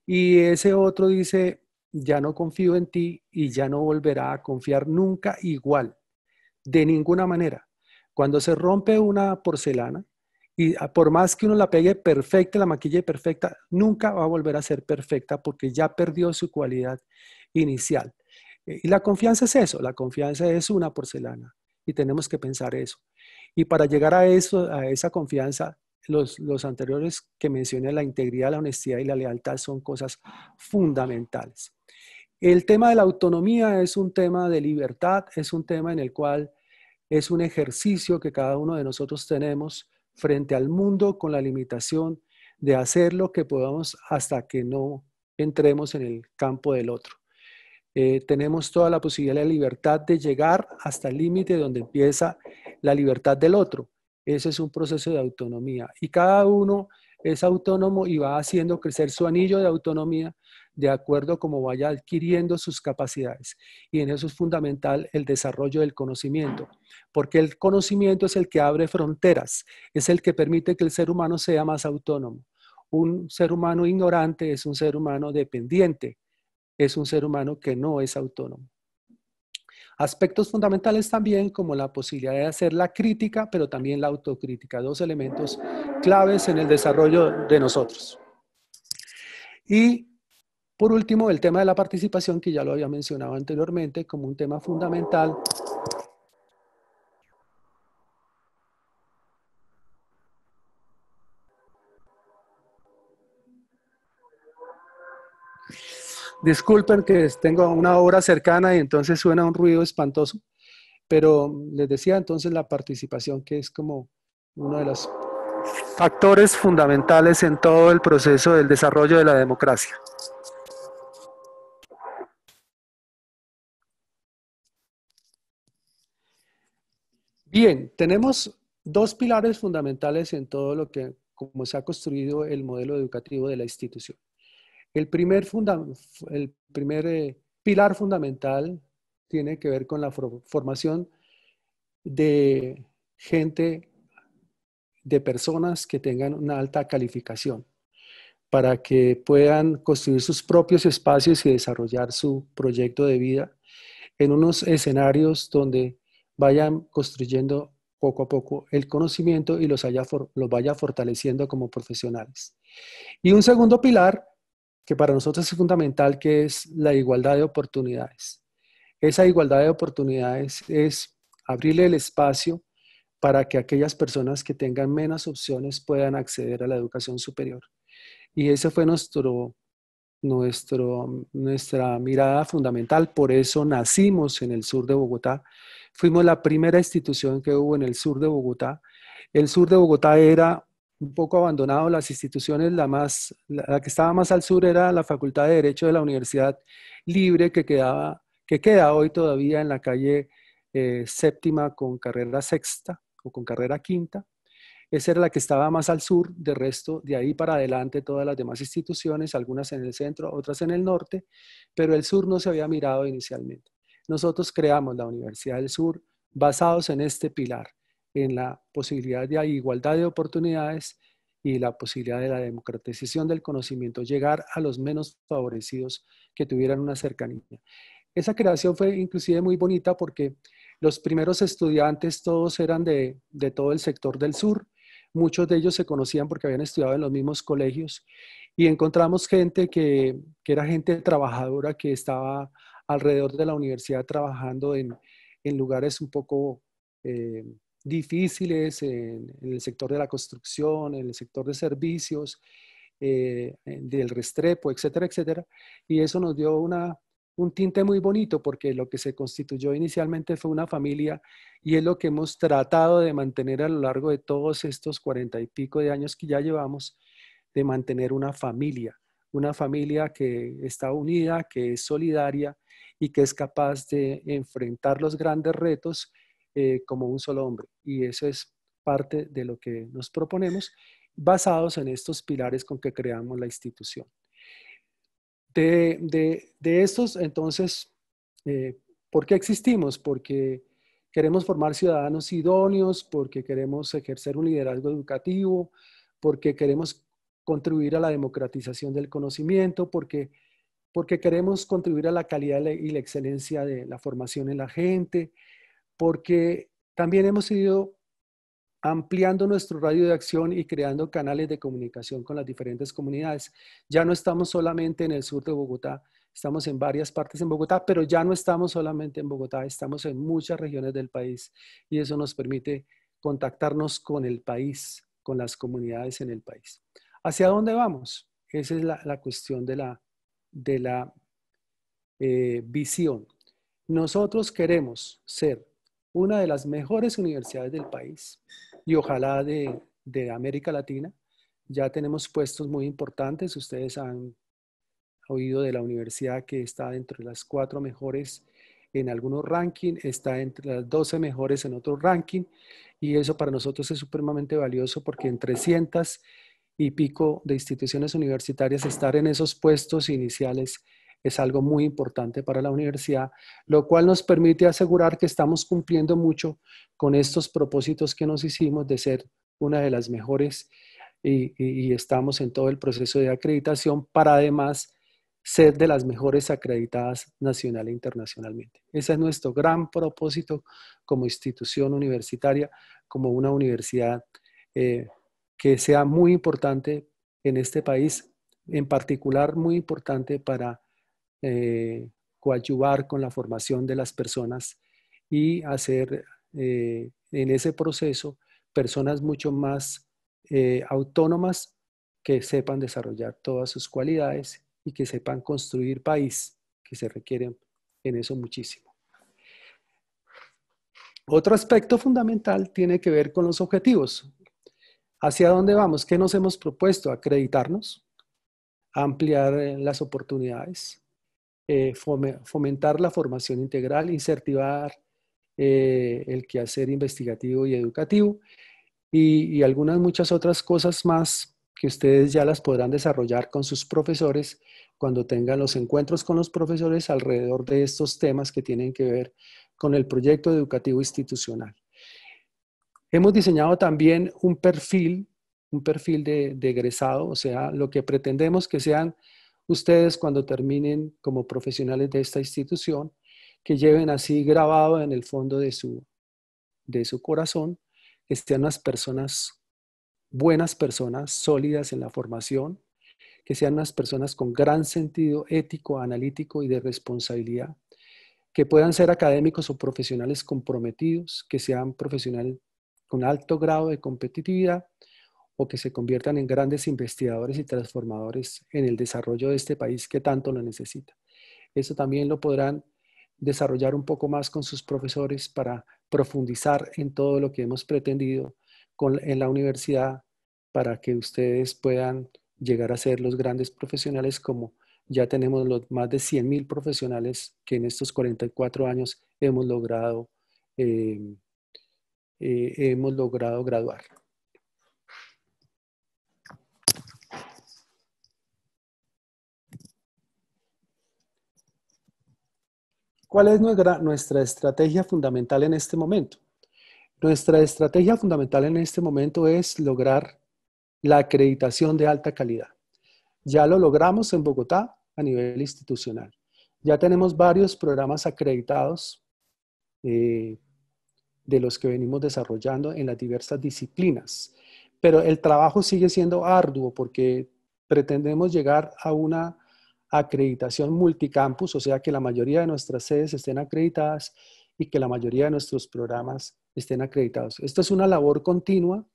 y ese otro dice, ya no confío en ti y ya no volverá a confiar nunca igual, de ninguna manera. Cuando se rompe una porcelana, y por más que uno la pegue perfecta, la maquille perfecta, nunca va a volver a ser perfecta porque ya perdió su cualidad inicial. Eh, y la confianza es eso, la confianza es una porcelana y tenemos que pensar eso. Y para llegar a, eso, a esa confianza, los, los anteriores que mencioné, la integridad, la honestidad y la lealtad son cosas fundamentales. El tema de la autonomía es un tema de libertad, es un tema en el cual es un ejercicio que cada uno de nosotros tenemos frente al mundo con la limitación de hacer lo que podamos hasta que no entremos en el campo del otro. Eh, tenemos toda la posibilidad de libertad de llegar hasta el límite donde empieza la libertad del otro. Ese es un proceso de autonomía. Y cada uno es autónomo y va haciendo crecer su anillo de autonomía de acuerdo a como vaya adquiriendo sus capacidades. Y en eso es fundamental el desarrollo del conocimiento, porque el conocimiento es el que abre fronteras, es el que permite que el ser humano sea más autónomo. Un ser humano ignorante es un ser humano dependiente, es un ser humano que no es autónomo. Aspectos fundamentales también como la posibilidad de hacer la crítica, pero también la autocrítica, dos elementos claves en el desarrollo de nosotros. Y por último, el tema de la participación, que ya lo había mencionado anteriormente como un tema fundamental Disculpen que tengo una obra cercana y entonces suena un ruido espantoso, pero les decía entonces la participación que es como uno de los factores fundamentales en todo el proceso del desarrollo de la democracia. Bien, tenemos dos pilares fundamentales en todo lo que, como se ha construido el modelo educativo de la institución. El primer, el primer eh, pilar fundamental tiene que ver con la formación de gente, de personas que tengan una alta calificación para que puedan construir sus propios espacios y desarrollar su proyecto de vida en unos escenarios donde vayan construyendo poco a poco el conocimiento y los, los vaya fortaleciendo como profesionales. Y un segundo pilar que para nosotros es fundamental, que es la igualdad de oportunidades. Esa igualdad de oportunidades es abrirle el espacio para que aquellas personas que tengan menos opciones puedan acceder a la educación superior. Y esa fue nuestro, nuestro, nuestra mirada fundamental, por eso nacimos en el sur de Bogotá. Fuimos la primera institución que hubo en el sur de Bogotá. El sur de Bogotá era un poco abandonado las instituciones, la, más, la que estaba más al sur era la Facultad de Derecho de la Universidad Libre, que, quedaba, que queda hoy todavía en la calle eh, séptima con carrera sexta o con carrera quinta. Esa era la que estaba más al sur, de resto, de ahí para adelante todas las demás instituciones, algunas en el centro, otras en el norte, pero el sur no se había mirado inicialmente. Nosotros creamos la Universidad del Sur basados en este pilar, en la posibilidad de igualdad de oportunidades y la posibilidad de la democratización del conocimiento, llegar a los menos favorecidos que tuvieran una cercanía. Esa creación fue inclusive muy bonita porque los primeros estudiantes todos eran de, todo el sector del sur, muchos de ellos se conocían porque habían estudiado en los mismos colegios y encontramos gente que, era gente trabajadora que estaba alrededor de la universidad trabajando en, lugares un poco eh, difíciles en, el sector de la construcción, en el sector de servicios, eh, del restrepo, etcétera, etcétera. Y eso nos dio una, un tinte muy bonito porque lo que se constituyó inicialmente fue una familia y es lo que hemos tratado de mantener a lo largo de todos estos cuarenta y pico de años que ya llevamos, de mantener una familia, una familia que está unida, que es solidaria y que es capaz de enfrentar los grandes retos eh, como un solo hombre. Y eso es parte de lo que nos proponemos, basados en estos pilares con que creamos la institución. De, estos, entonces, eh, ¿por qué existimos? Porque queremos formar ciudadanos idóneos, porque queremos ejercer un liderazgo educativo, porque queremos contribuir a la democratización del conocimiento, porque, porque queremos contribuir a la calidad y la excelencia de la formación en la gente, porque también hemos ido ampliando nuestro radio de acción y creando canales de comunicación con las diferentes comunidades. Ya no estamos solamente en el sur de Bogotá, estamos en varias partes en Bogotá, pero ya no estamos solamente en Bogotá, estamos en muchas regiones del país y eso nos permite contactarnos con el país, con las comunidades en el país. ¿Hacia dónde vamos? Esa es la, cuestión de la, de la eh, visión. Nosotros queremos ser una de las mejores universidades del país y ojalá de, América Latina. Ya tenemos puestos muy importantes. Ustedes han oído de la universidad que está entre las cuatro mejores en algunos rankings, está entre las doce mejores en otros rankings, y eso para nosotros es supremamente valioso porque en 300 y pico de instituciones universitarias estar en esos puestos iniciales es algo muy importante para la universidad, lo cual nos permite asegurar que estamos cumpliendo mucho con estos propósitos que nos hicimos de ser una de las mejores y, estamos en todo el proceso de acreditación para además ser de las mejores acreditadas nacional e internacionalmente. Ese es nuestro gran propósito como institución universitaria, como una universidad eh, que sea muy importante en este país, en particular muy importante para eh, coadyuvar con la formación de las personas y hacer eh, en ese proceso personas mucho más eh, autónomas que sepan desarrollar todas sus cualidades y que sepan construir país, que se requiere en eso muchísimo. Otro aspecto fundamental tiene que ver con los objetivos. ¿Hacia dónde vamos? ¿Qué nos hemos propuesto? Acreditarnos, ampliar las oportunidades, eh, fomentar la formación integral, incentivar eh, el quehacer investigativo y educativo y, algunas muchas otras cosas más que ustedes ya las podrán desarrollar con sus profesores cuando tengan los encuentros con los profesores alrededor de estos temas que tienen que ver con el proyecto educativo institucional. Hemos diseñado también un perfil, un perfil de egresado, o sea, lo que pretendemos que sean ustedes cuando terminen como profesionales de esta institución, que lleven así grabado en el fondo de su, de su corazón, que sean unas personas, buenas personas, sólidas en la formación, que sean unas personas con gran sentido ético, analítico y de responsabilidad, que puedan ser académicos o profesionales comprometidos, que sean profesionales con alto grado de competitividad que se conviertan en grandes investigadores y transformadores en el desarrollo de este país que tanto lo necesita. Eso también lo podrán desarrollar un poco más con sus profesores para profundizar en todo lo que hemos pretendido con, en la universidad para que ustedes puedan llegar a ser los grandes profesionales como ya tenemos los más de 100.000 profesionales que en estos 44 años hemos logrado, eh, eh, hemos logrado graduar. ¿Cuál es nuestra, estrategia fundamental en este momento? Nuestra estrategia fundamental en este momento es lograr la acreditación de alta calidad. Ya lo logramos en Bogotá a nivel institucional. Ya tenemos varios programas acreditados eh, de los que venimos desarrollando en las diversas disciplinas. Pero el trabajo sigue siendo arduo porque pretendemos llegar a una acreditación multicampus, o sea que la mayoría de nuestras sedes estén acreditadas y que la mayoría de nuestros programas estén acreditados. Esto es una labor continua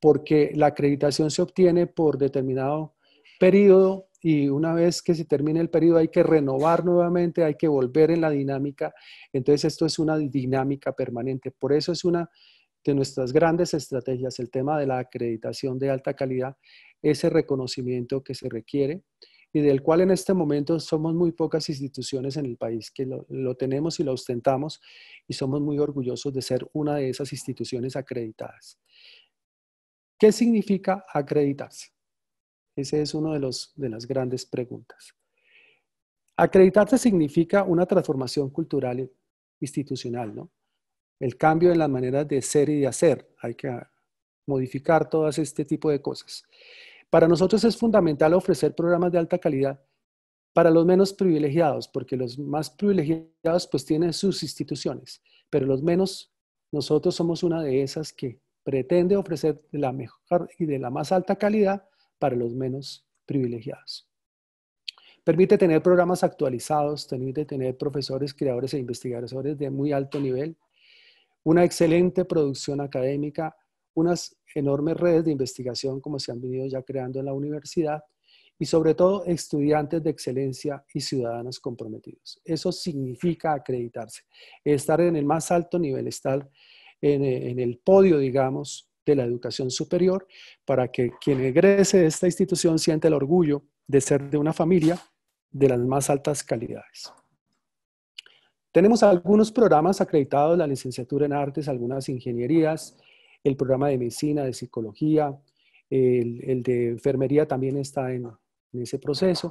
porque la acreditación se obtiene por determinado periodo y una vez que se termine el periodo hay que renovar nuevamente, hay que volver en la dinámica. Entonces esto es una dinámica permanente. Por eso es una de nuestras grandes estrategias el tema de la acreditación de alta calidad, ese reconocimiento que se requiere y del cual en este momento somos muy pocas instituciones en el país que lo, tenemos y lo ostentamos y somos muy orgullosos de ser una de esas instituciones acreditadas. ¿Qué significa acreditarse? ese es uno de, los, de las grandes preguntas. Acreditarse significa una transformación cultural e institucional, ¿no? El cambio en las maneras de ser y de hacer. Hay que modificar todas este tipo de cosas. Para nosotros es fundamental ofrecer programas de alta calidad para los menos privilegiados, porque los más privilegiados pues tienen sus instituciones, pero los menos, nosotros somos una de esas que pretende ofrecer la mejor y de la más alta calidad para los menos privilegiados. Permite tener programas actualizados, permite tener profesores, creadores e investigadores de muy alto nivel, una excelente producción académica, unas enormes redes de investigación como se han venido ya creando en la universidad y sobre todo estudiantes de excelencia y ciudadanos comprometidos. Eso significa acreditarse, estar en el más alto nivel, estar en, eh, el podio, digamos, de la educación superior para que quien egrese de esta institución siente el orgullo de ser de una familia de las más altas calidades. Tenemos algunos programas acreditados, la licenciatura en artes, algunas ingenierías, el programa de medicina, de psicología, el, de enfermería también está en, en ese proceso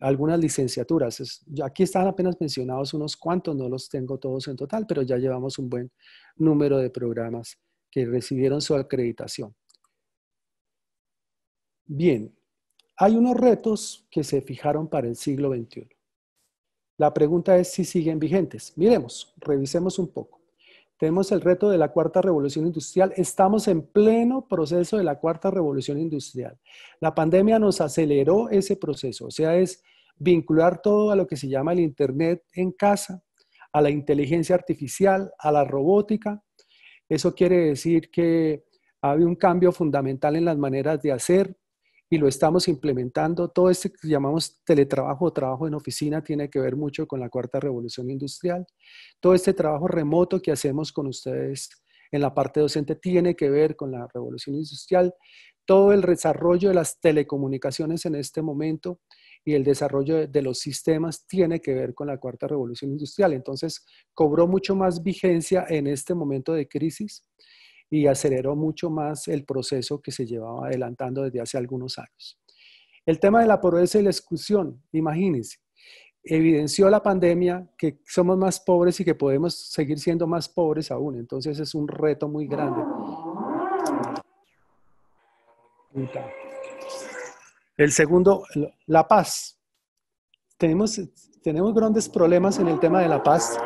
algunas licenciaturas. Aquí están apenas mencionados unos cuantos, no los tengo todos en total, pero ya llevamos un buen número de programas que recibieron su acreditación. Bien, hay unos retos que se fijaron para el siglo XXI. La pregunta es si siguen vigentes. Miremos, revisemos un poco. Tenemos el reto de la cuarta revolución industrial. Estamos en pleno proceso de la cuarta revolución industrial. La pandemia nos aceleró ese proceso, o sea, es vincular todo a lo que se llama el Internet en casa, a la inteligencia artificial, a la robótica. Eso quiere decir que hay un cambio fundamental en las maneras de hacer, y lo estamos implementando. Todo este que llamamos teletrabajo o trabajo en oficina tiene que ver mucho con la cuarta revolución industrial. Todo este trabajo remoto que hacemos con ustedes en la parte docente tiene que ver con la revolución industrial. Todo el desarrollo de las telecomunicaciones en este momento y el desarrollo de los sistemas tiene que ver con la cuarta revolución industrial. Entonces, cobró mucho más vigencia en este momento de crisis y aceleró mucho más el proceso que se llevaba adelantando desde hace algunos años. El tema de la pobreza y la exclusión, imagínense, evidenció la pandemia que somos más pobres y que podemos seguir siendo más pobres aún. Entonces es un reto muy grande. El segundo, la paz. Tenemos, tenemos grandes problemas en el tema de la paz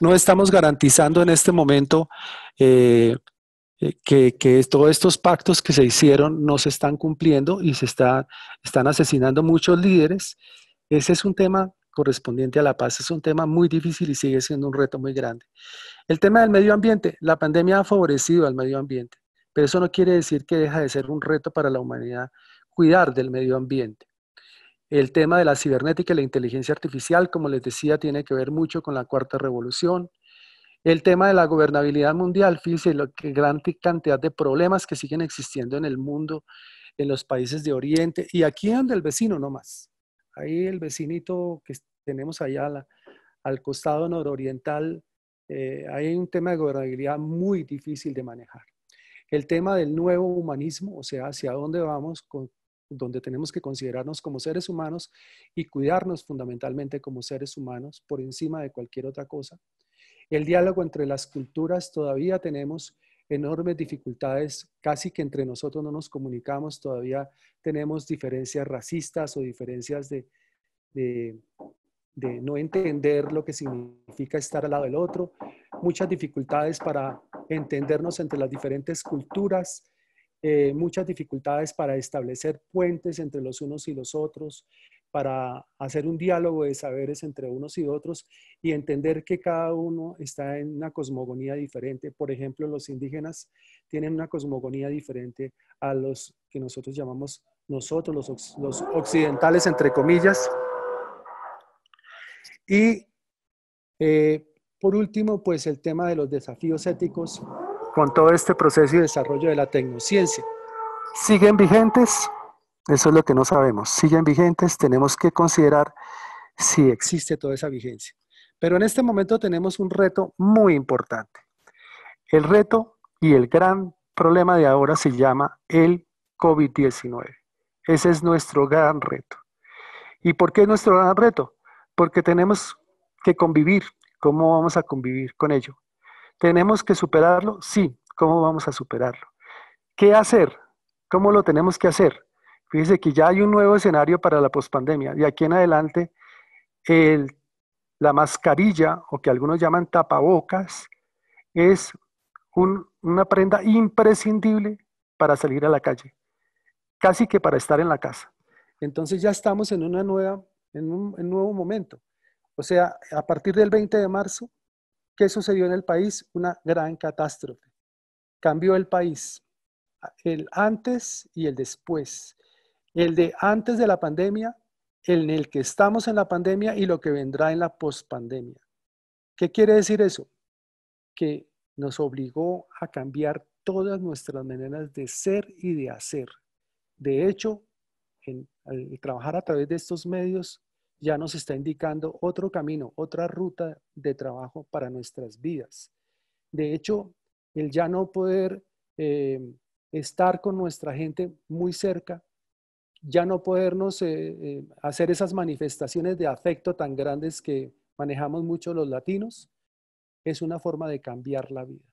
no estamos garantizando en este momento eh, eh, que, todos estos pactos que se hicieron no se están cumpliendo y se están asesinando muchos líderes. Ese es un tema correspondiente a la paz. Es un tema muy difícil y sigue siendo un reto muy grande. El tema del medio ambiente. La pandemia ha favorecido al medio ambiente, pero eso no quiere decir que deja de ser un reto para la humanidad cuidar del medio ambiente. El tema de la cibernética y la inteligencia artificial, como les decía, tiene que ver mucho con la cuarta revolución. El tema de la gobernabilidad mundial, fíjense la gran cantidad de problemas que siguen existiendo en el mundo, en los países de Oriente y aquí donde el vecino no más. Ahí el vecinito que tenemos allá al costado nororiental, eh, hay un tema de gobernabilidad muy difícil de manejar. El tema del nuevo humanismo, o sea, hacia dónde vamos, con donde tenemos que considerarnos como seres humanos y cuidarnos fundamentalmente como seres humanos por encima de cualquier otra cosa. El diálogo entre las culturas todavía tenemos enormes dificultades, casi que entre nosotros no nos comunicamos, todavía tenemos diferencias racistas o diferencias de, no entender lo que significa estar al lado del otro, muchas dificultades para entendernos entre las diferentes culturas, eh, muchas dificultades para establecer puentes entre los unos y los otros, para hacer un diálogo de saberes entre unos y otros y entender que cada uno está en una cosmogonía diferente. Por ejemplo, los indígenas tienen una cosmogonía diferente a los que nosotros llamamos nosotros, los, occidentales, entre comillas. Y eh, por último, pues el tema de los desafíos éticos con todo este proceso y desarrollo de la tecnociencia. ¿Siguen vigentes? Eso es lo que no sabemos. ¿Siguen vigentes? Tenemos que considerar si existe toda esa vigencia. Pero en este momento tenemos un reto muy importante. El reto y el gran problema de ahora se llama el COVID-19. Ese es nuestro gran reto. ¿Y por qué nuestro gran reto? Porque tenemos que convivir. ¿Cómo vamos a convivir con ello? ¿Tenemos que superarlo? Sí. ¿Cómo vamos a superarlo? ¿Qué hacer? ¿Cómo lo tenemos que hacer? Fíjese que ya hay un nuevo escenario para la pospandemia. y aquí en adelante, la mascarilla, o que algunos llaman tapabocas, es una prenda imprescindible para salir a la calle, casi que para estar en la casa. Entonces ya estamos en, una nueva, en un nuevo momento. O sea, a partir del 20 de marzo ¿Qué sucedió en el país? Una gran catástrofe. Cambió el país, el antes y el después. El de antes de la pandemia, el en el que estamos en la pandemia y lo que vendrá en la pospandemia. ¿Qué quiere decir eso? Que nos obligó a cambiar todas nuestras maneras de ser y de hacer. De hecho, en, al trabajar a través de estos medios, ya nos está indicando otro camino, otra ruta de trabajo para nuestras vidas. De hecho, el ya no poder eh, estar con nuestra gente muy cerca, ya no podernos eh, eh, hacer esas manifestaciones de afecto tan grandes que manejamos mucho los latinos, es una forma de cambiar la vida.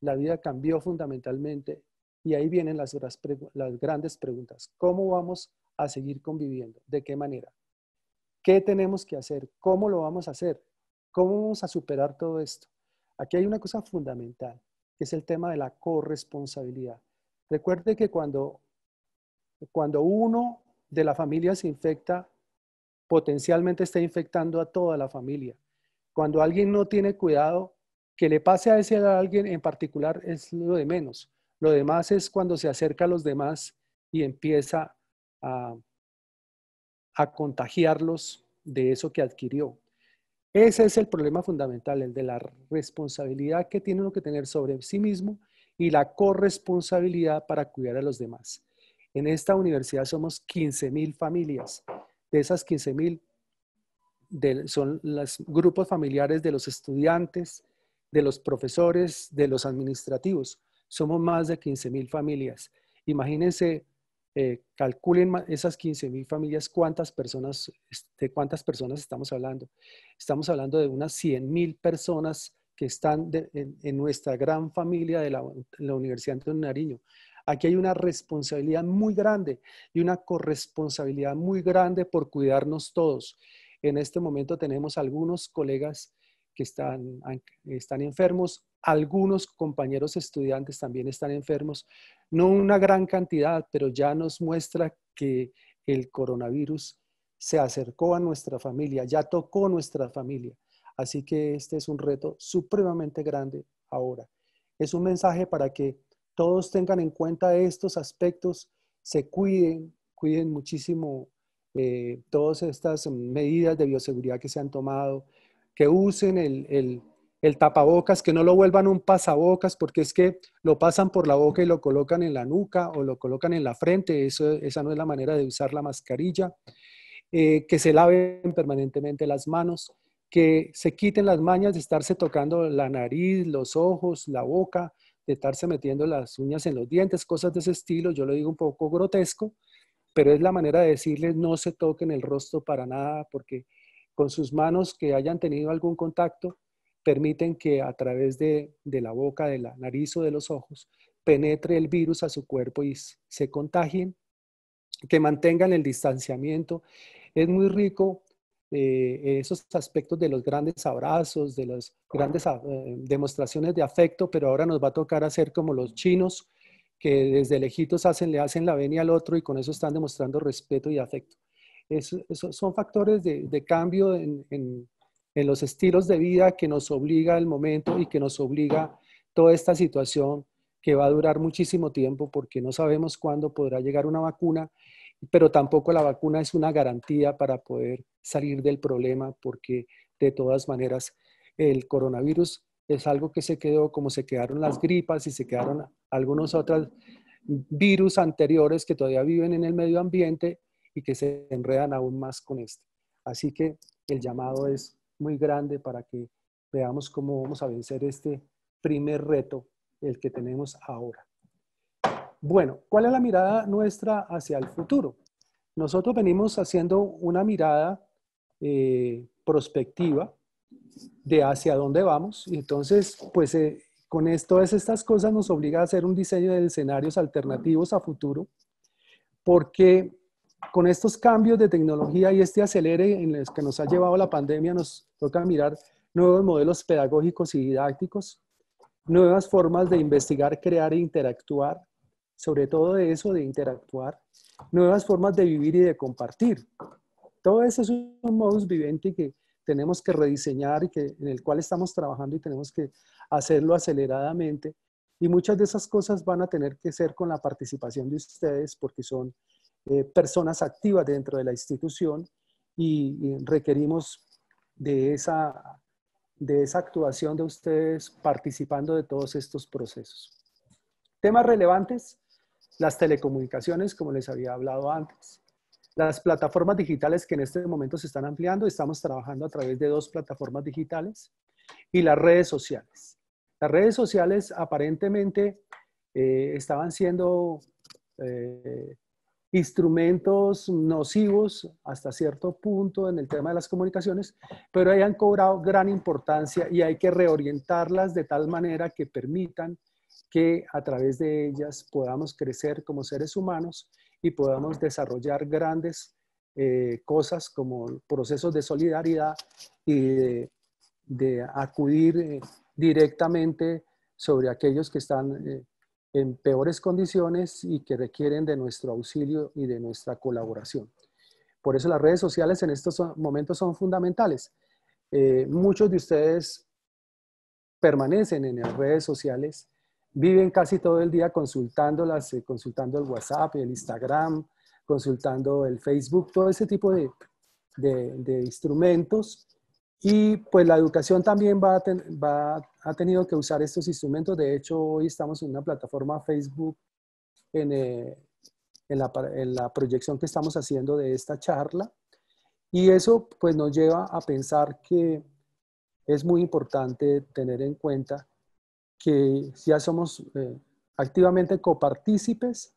La vida cambió fundamentalmente y ahí vienen las grandes preguntas. ¿Cómo vamos a seguir conviviendo? ¿De qué manera? ¿Qué tenemos que hacer? ¿Cómo lo vamos a hacer? ¿Cómo vamos a superar todo esto? Aquí hay una cosa fundamental, que es el tema de la corresponsabilidad. Recuerde que cuando, cuando uno de la familia se infecta, potencialmente está infectando a toda la familia. Cuando alguien no tiene cuidado, que le pase a ese alguien en particular es lo de menos. Lo demás es cuando se acerca a los demás y empieza a, a contagiarlos de eso que adquirió. Ese es el problema fundamental, el de la responsabilidad que tiene uno que tener sobre sí mismo y la corresponsabilidad para cuidar a los demás. En esta universidad somos 15 mil familias. De esas 15 mil son los grupos familiares de los estudiantes, de los profesores, de los administrativos. Somos más de 15 mil familias. Imagínense eh, calculen esas mil familias, cuántas personas, de cuántas personas estamos hablando. Estamos hablando de unas mil personas que están en, nuestra gran familia de la, la Universidad de Nariño. Aquí hay una responsabilidad muy grande y una corresponsabilidad muy grande por cuidarnos todos. En este momento tenemos algunos colegas que están, están enfermos. Algunos compañeros estudiantes también están enfermos. No una gran cantidad, pero ya nos muestra que el coronavirus se acercó a nuestra familia, ya tocó nuestra familia. Así que este es un reto supremamente grande ahora. Es un mensaje para que todos tengan en cuenta estos aspectos, se cuiden, cuiden muchísimo eh, todas estas medidas de bioseguridad que se han tomado, que usen el, el, tapabocas, que no lo vuelvan un pasabocas, porque es que lo pasan por la boca y lo colocan en la nuca o lo colocan en la frente. Eso, esa no es la manera de usar la mascarilla. Eh, que se laven permanentemente las manos, que se quiten las mañas de estarse tocando la nariz, los ojos, la boca, de estarse metiendo las uñas en los dientes, cosas de ese estilo. Yo lo digo un poco grotesco, pero es la manera de decirles no se toquen el rostro para nada, porque con sus manos que hayan tenido algún contacto, permiten que a través de, la boca, de la nariz o de los ojos, penetre el virus a su cuerpo y se contagien, que mantengan el distanciamiento. Es muy rico eh, esos aspectos de los grandes abrazos, de las grandes ah, eh, demostraciones de afecto, pero ahora nos va a tocar hacer como los chinos, que desde lejitos hacen, le hacen la venia al otro y con eso están demostrando respeto y afecto son factores de, cambio en, en, los estilos de vida que nos obliga el momento y que nos obliga toda esta situación que va a durar muchísimo tiempo porque no sabemos cuándo podrá llegar una vacuna, pero tampoco la vacuna es una garantía para poder salir del problema porque de todas maneras el coronavirus es algo que se quedó como se quedaron las gripas y se quedaron algunos otros virus anteriores que todavía viven en el medio ambiente y que se enredan aún más con este. Así que el llamado es muy grande para que veamos cómo vamos a vencer este primer reto, el que tenemos ahora. Bueno, ¿cuál es la mirada nuestra hacia el futuro? Nosotros venimos haciendo una mirada eh, prospectiva de hacia dónde vamos y entonces, pues eh, con esto, todas estas cosas nos obliga a hacer un diseño de escenarios alternativos a futuro porque con estos cambios de tecnología y este acelere en los que nos ha llevado la pandemia, nos toca mirar nuevos modelos pedagógicos y didácticos, nuevas formas de investigar, crear e interactuar, sobre todo de eso, de interactuar, nuevas formas de vivir y de compartir. Todo eso es un modus vivendi que tenemos que rediseñar y que, en el cual estamos trabajando y tenemos que hacerlo aceleradamente. Y muchas de esas cosas van a tener que ser con la participación de ustedes porque son eh, personas activas dentro de la institución y, requerimos de esa, de esa actuación de ustedes participando de todos estos procesos. Temas relevantes, las telecomunicaciones, como les había hablado antes, las plataformas digitales que en este momento se están ampliando, estamos trabajando a través de dos plataformas digitales, y las redes sociales. Las redes sociales aparentemente eh, estaban siendo eh, instrumentos nocivos hasta cierto punto en el tema de las comunicaciones, pero hayan cobrado gran importancia y hay que reorientarlas de tal manera que permitan que a través de ellas podamos crecer como seres humanos y podamos desarrollar grandes eh, cosas como procesos de solidaridad y de, acudir eh, directamente sobre aquellos que están eh, en peores condiciones y que requieren de nuestro auxilio y de nuestra colaboración. Por eso las redes sociales en estos momentos son fundamentales. Eh, muchos de ustedes permanecen en las redes sociales, viven casi todo el día consultándolas, eh, consultando el WhatsApp, el Instagram, consultando el Facebook, todo ese tipo de, de instrumentos y pues la educación también va, ha tenido que usar estos instrumentos. De hecho, hoy estamos en una plataforma Facebook en, eh, en, la, proyección que estamos haciendo de esta charla. Y eso pues nos lleva a pensar que es muy importante tener en cuenta que ya somos eh, activamente copartícipes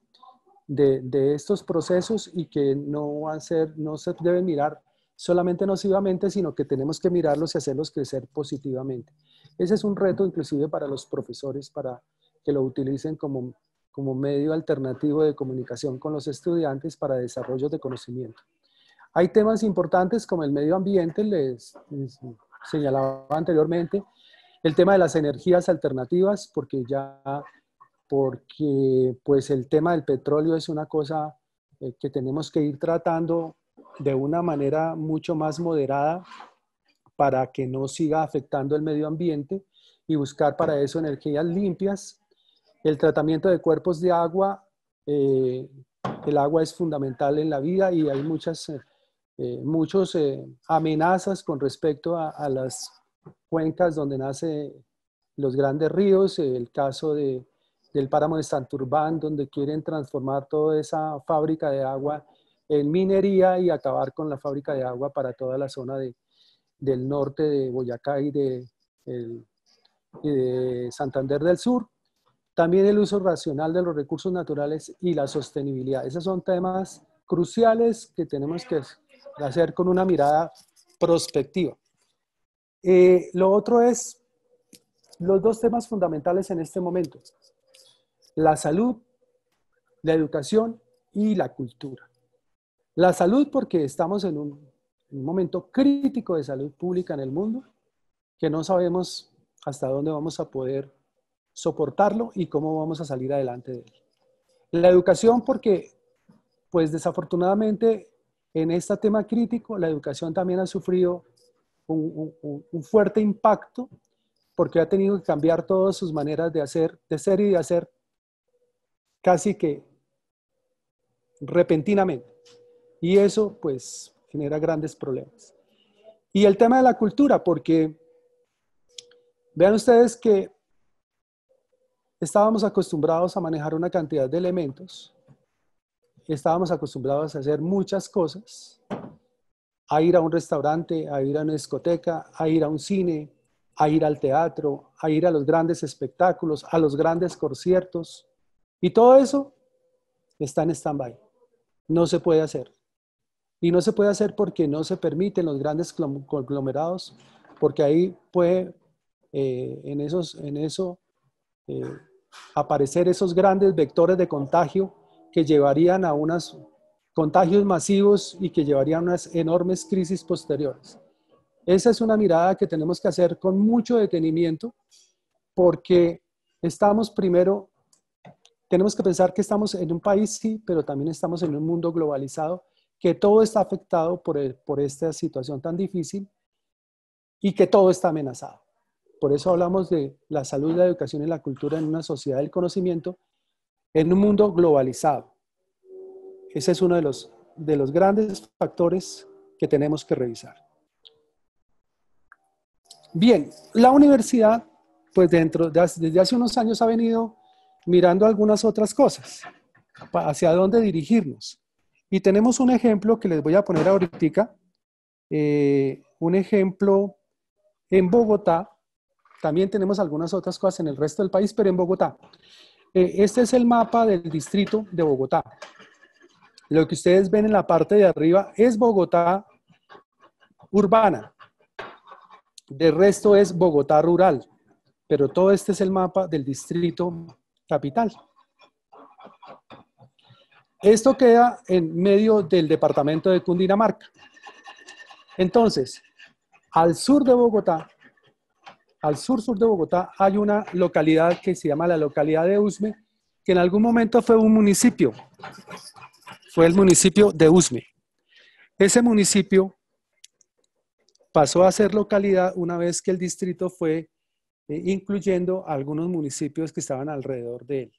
de, de, estos procesos y que no, van a ser, no se debe mirar solamente nocivamente, sino que tenemos que mirarlos y hacerlos crecer positivamente. Ese es un reto inclusive para los profesores, para que lo utilicen como, medio alternativo de comunicación con los estudiantes para desarrollo de conocimiento. Hay temas importantes como el medio ambiente, les, les señalaba anteriormente, el tema de las energías alternativas, porque ya, porque pues el tema del petróleo es una cosa eh, que tenemos que ir tratando de una manera mucho más moderada para que no siga afectando el medio ambiente y buscar para eso energías limpias. El tratamiento de cuerpos de agua, eh, el agua es fundamental en la vida y hay muchas, eh, eh, amenazas con respecto a, las cuencas donde nacen los grandes ríos, el caso de, del páramo de Santurbán, donde quieren transformar toda esa fábrica de agua en minería y acabar con la fábrica de agua para toda la zona del norte de Boyacá y de, de Santander del Sur. También el uso racional de los recursos naturales y la sostenibilidad. Esos son temas cruciales que tenemos que hacer con una mirada prospectiva. Eh, lo otro es los dos temas fundamentales en este momento, la salud, la educación y la cultura. La salud, porque estamos en un, momento crítico de salud pública en el mundo, que no sabemos hasta dónde vamos a poder soportarlo y cómo vamos a salir adelante de él. La educación, porque, pues desafortunadamente, en este tema crítico, la educación también ha sufrido un, un fuerte impacto, porque ha tenido que cambiar todas sus maneras de hacer, de ser y de hacer, casi que repentinamente. Y eso pues genera grandes problemas. Y el tema de la cultura, porque vean ustedes que estábamos acostumbrados a manejar una cantidad de elementos, estábamos acostumbrados a hacer muchas cosas, a ir a un restaurante, a ir a una discoteca, a ir a un cine, a ir al teatro, a ir a los grandes espectáculos, a los grandes conciertos. Y todo eso está en stand-by. No se puede hacer. Y no se puede hacer porque no se permiten los grandes conglomerados, porque ahí puede eh, en, esos, en eso eh, aparecer esos grandes vectores de contagio que llevarían a unos contagios masivos y que llevarían a unas enormes crisis posteriores. Esa es una mirada que tenemos que hacer con mucho detenimiento porque estamos primero, tenemos que pensar que estamos en un país, sí, pero también estamos en un mundo globalizado que todo está afectado por, esta situación tan difícil y que todo está amenazado. Por eso hablamos de la salud, la educación y la cultura en una sociedad del conocimiento, en un mundo globalizado. Ese es uno de los, de los grandes factores que tenemos que revisar. Bien, la universidad, pues dentro, desde hace unos años ha venido mirando algunas otras cosas, hacia dónde dirigirnos. Y tenemos un ejemplo que les voy a poner ahorita, eh, un ejemplo en Bogotá, también tenemos algunas otras cosas en el resto del país, pero en Bogotá. Eh, este es el mapa del distrito de Bogotá. Lo que ustedes ven en la parte de arriba es Bogotá urbana. Del resto es Bogotá rural, pero todo este es el mapa del distrito capital. Esto queda en medio del departamento de Cundinamarca. Entonces, al sur de Bogotá, al sur-sur de Bogotá, hay una localidad que se llama la localidad de Usme, que en algún momento fue un municipio. Fue el municipio de Usme. Ese municipio pasó a ser localidad una vez que el distrito fue eh, incluyendo algunos municipios que estaban alrededor de él.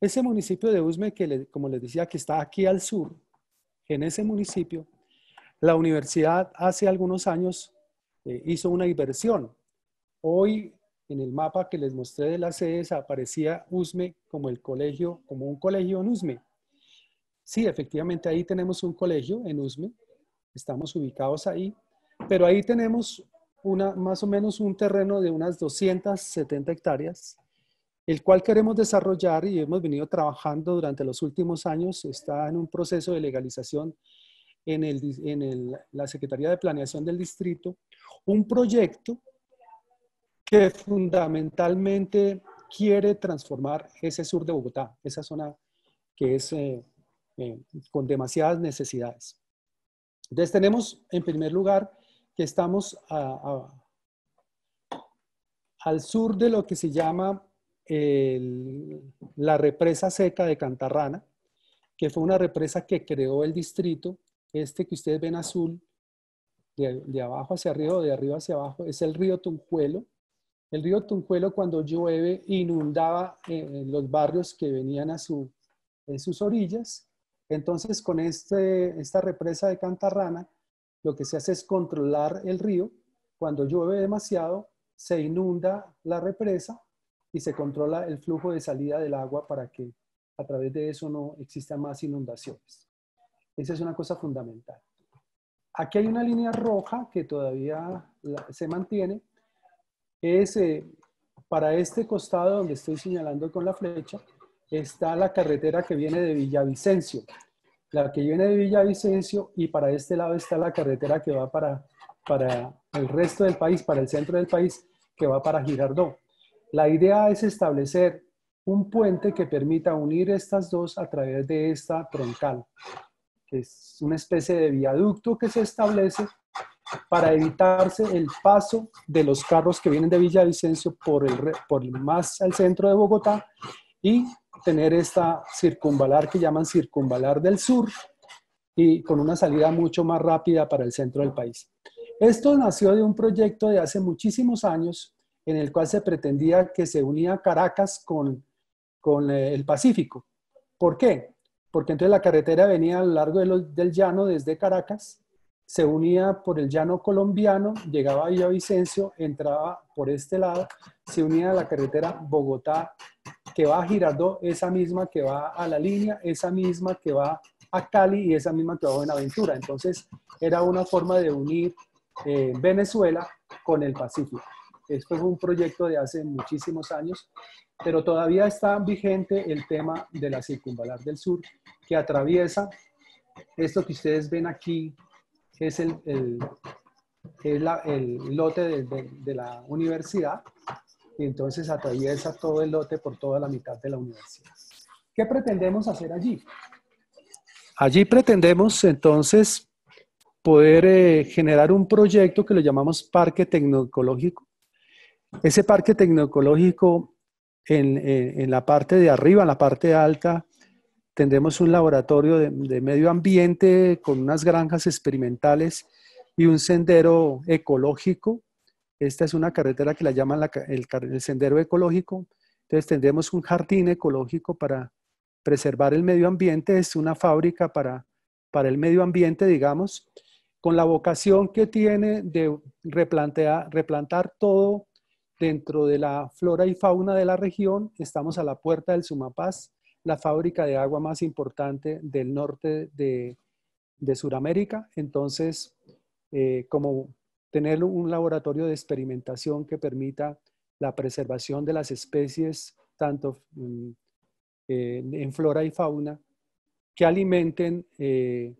Ese municipio de Usme, que como les decía, que está aquí al sur, en ese municipio, la universidad hace algunos años eh, hizo una inversión. Hoy, en el mapa que les mostré de las sedes, aparecía Usme como el colegio, como un colegio en Usme. Sí, efectivamente, ahí tenemos un colegio en Usme, estamos ubicados ahí, pero ahí tenemos una, más o menos un terreno de unas 270 hectáreas el cual queremos desarrollar y hemos venido trabajando durante los últimos años. Está en un proceso de legalización en, el, en la Secretaría de Planeación del Distrito, un proyecto que fundamentalmente quiere transformar ese sur de Bogotá, esa zona que es eh, eh, con demasiadas necesidades. Entonces tenemos, en primer lugar, que estamos al sur de lo que se llama la represa seca de Cantarrana, que fue una represa que creó el distrito. Este que ustedes ven azul, de, abajo hacia arriba o de arriba hacia abajo, es el río Tunjuelo. El río Tunjuelo cuando llueve inundaba eh, los barrios que venían a su, en sus orillas. Entonces con este, esta represa de Cantarrana, lo que se hace es controlar el río. Cuando llueve demasiado, se inunda la represa y se controla el flujo de salida del agua para que a través de eso no existan más inundaciones. Esa es una cosa fundamental. Aquí hay una línea roja que todavía se mantiene. Es eh, para este costado donde estoy señalando con la flecha, está la carretera que viene de Villavicencio. La que viene de Villavicencio y para este lado está la carretera que va para, para el resto del país, para el centro del país, que va para Girardot. La idea es establecer un puente que permita unir estas dos a través de esta troncal, que es una especie de viaducto que se establece para evitarse el paso de los carros que vienen de Villavicencio por el, por el más al centro de Bogotá y tener esta circunvalar que llaman circunvalar del sur y con una salida mucho más rápida para el centro del país. Esto nació de un proyecto de hace muchísimos años en el cual se pretendía que se unía Caracas con, eh, el Pacífico. ¿Por qué? Porque entonces la carretera venía a lo largo del llano desde Caracas, se unía por el llano colombiano, llegaba a Villavicencio, entraba por este lado, se unía a la carretera Bogotá, que va a esa misma que va a la línea, esa misma que va a Cali y esa misma que va a Buenaventura. Entonces era una forma de unir eh, Venezuela con el Pacífico. Esto es un proyecto de hace muchísimos años, pero todavía está vigente el tema de la circunvalar del sur, que atraviesa esto que ustedes ven aquí, es el, es el lote de, de, la universidad, y entonces atraviesa todo el lote por toda la mitad de la universidad. ¿Qué pretendemos hacer allí? Allí pretendemos entonces poder eh, generar un proyecto que lo llamamos Parque Tecnológico, ese parque tecnológico en, la parte de arriba, en la parte alta, tendremos un laboratorio de, medio ambiente con unas granjas experimentales y un sendero ecológico. Esta es una carretera que la llaman el, sendero ecológico. Entonces tendremos un jardín ecológico para preservar el medio ambiente. Es una fábrica para, para el medio ambiente, digamos, con la vocación que tiene de replantear, replantar todo Dentro de la flora y fauna de la región, estamos a la puerta del Sumapaz, la fábrica de agua más importante del norte de, Suramérica. Sudamérica. Entonces, eh, como tener un laboratorio de experimentación que permita la preservación de las especies, tanto mm, en flora y fauna, que alimenten eh,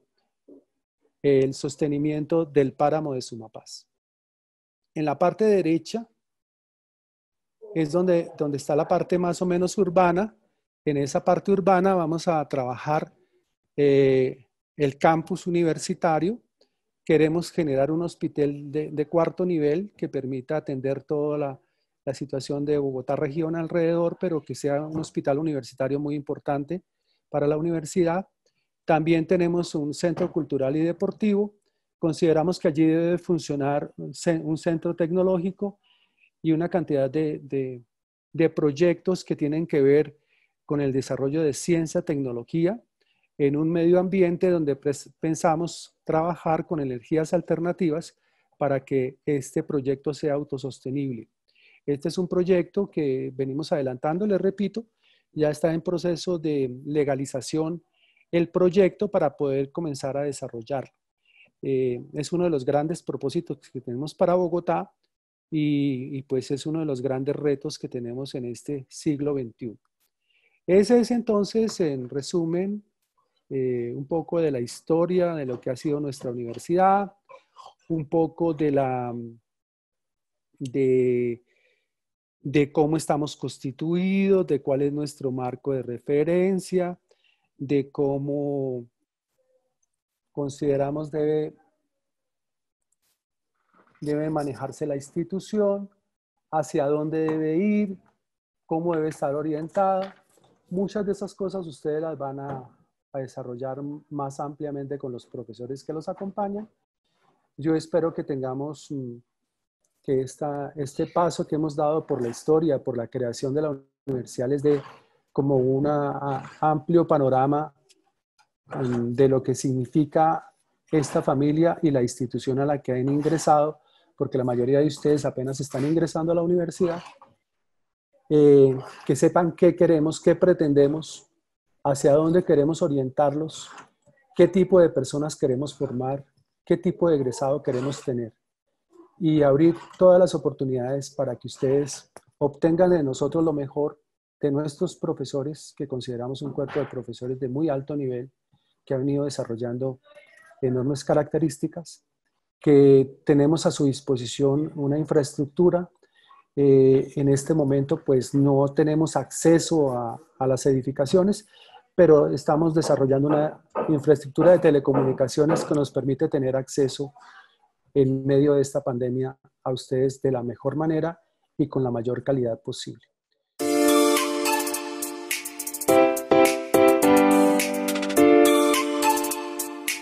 el sostenimiento del páramo de Sumapaz. En la parte derecha es donde, está la parte más o menos urbana. En esa parte urbana vamos a trabajar eh, el campus universitario. Queremos generar un hospital de, cuarto nivel que permita atender toda la, la, situación de Bogotá región alrededor, pero que sea un hospital universitario muy importante para la universidad. También tenemos un centro cultural y deportivo. Consideramos que allí debe funcionar un centro tecnológico y una cantidad de, proyectos que tienen que ver con el desarrollo de ciencia, tecnología, en un medio ambiente donde pensamos trabajar con energías alternativas para que este proyecto sea autosostenible. Este es un proyecto que venimos adelantando, les repito, ya está en proceso de legalización el proyecto para poder comenzar a desarrollarlo. Eh, es uno de los grandes propósitos que tenemos para Bogotá y, pues es uno de los grandes retos que tenemos en este siglo XXI. Ese es entonces, en resumen, eh, un poco de la historia de lo que ha sido nuestra universidad, un poco de la de, de cómo estamos constituidos, de cuál es nuestro marco de referencia, de cómo consideramos debe debe manejarse la institución, hacia dónde debe ir, cómo debe estar orientada. Muchas de esas cosas ustedes las van a, desarrollar más ampliamente con los profesores que los acompañan. Yo espero que tengamos mm, que este paso que hemos dado por la historia, por la creación de la universidad, es dé como un amplio panorama mm, de lo que significa esta familia y la institución a la que han ingresado porque la mayoría de ustedes apenas están ingresando a la universidad, eh, que sepan qué queremos, qué pretendemos, hacia dónde queremos orientarlos, qué tipo de personas queremos formar, qué tipo de egresado queremos tener y abrir todas las oportunidades para que ustedes obtengan de nosotros lo mejor de nuestros profesores, que consideramos un cuerpo de profesores de muy alto nivel, que han ido desarrollando enormes características que tenemos a su disposición una infraestructura. Eh, en este momento, pues no tenemos acceso a las edificaciones, pero estamos desarrollando una infraestructura de telecomunicaciones que nos permite tener acceso en medio de esta pandemia a ustedes de la mejor manera y con la mayor calidad posible.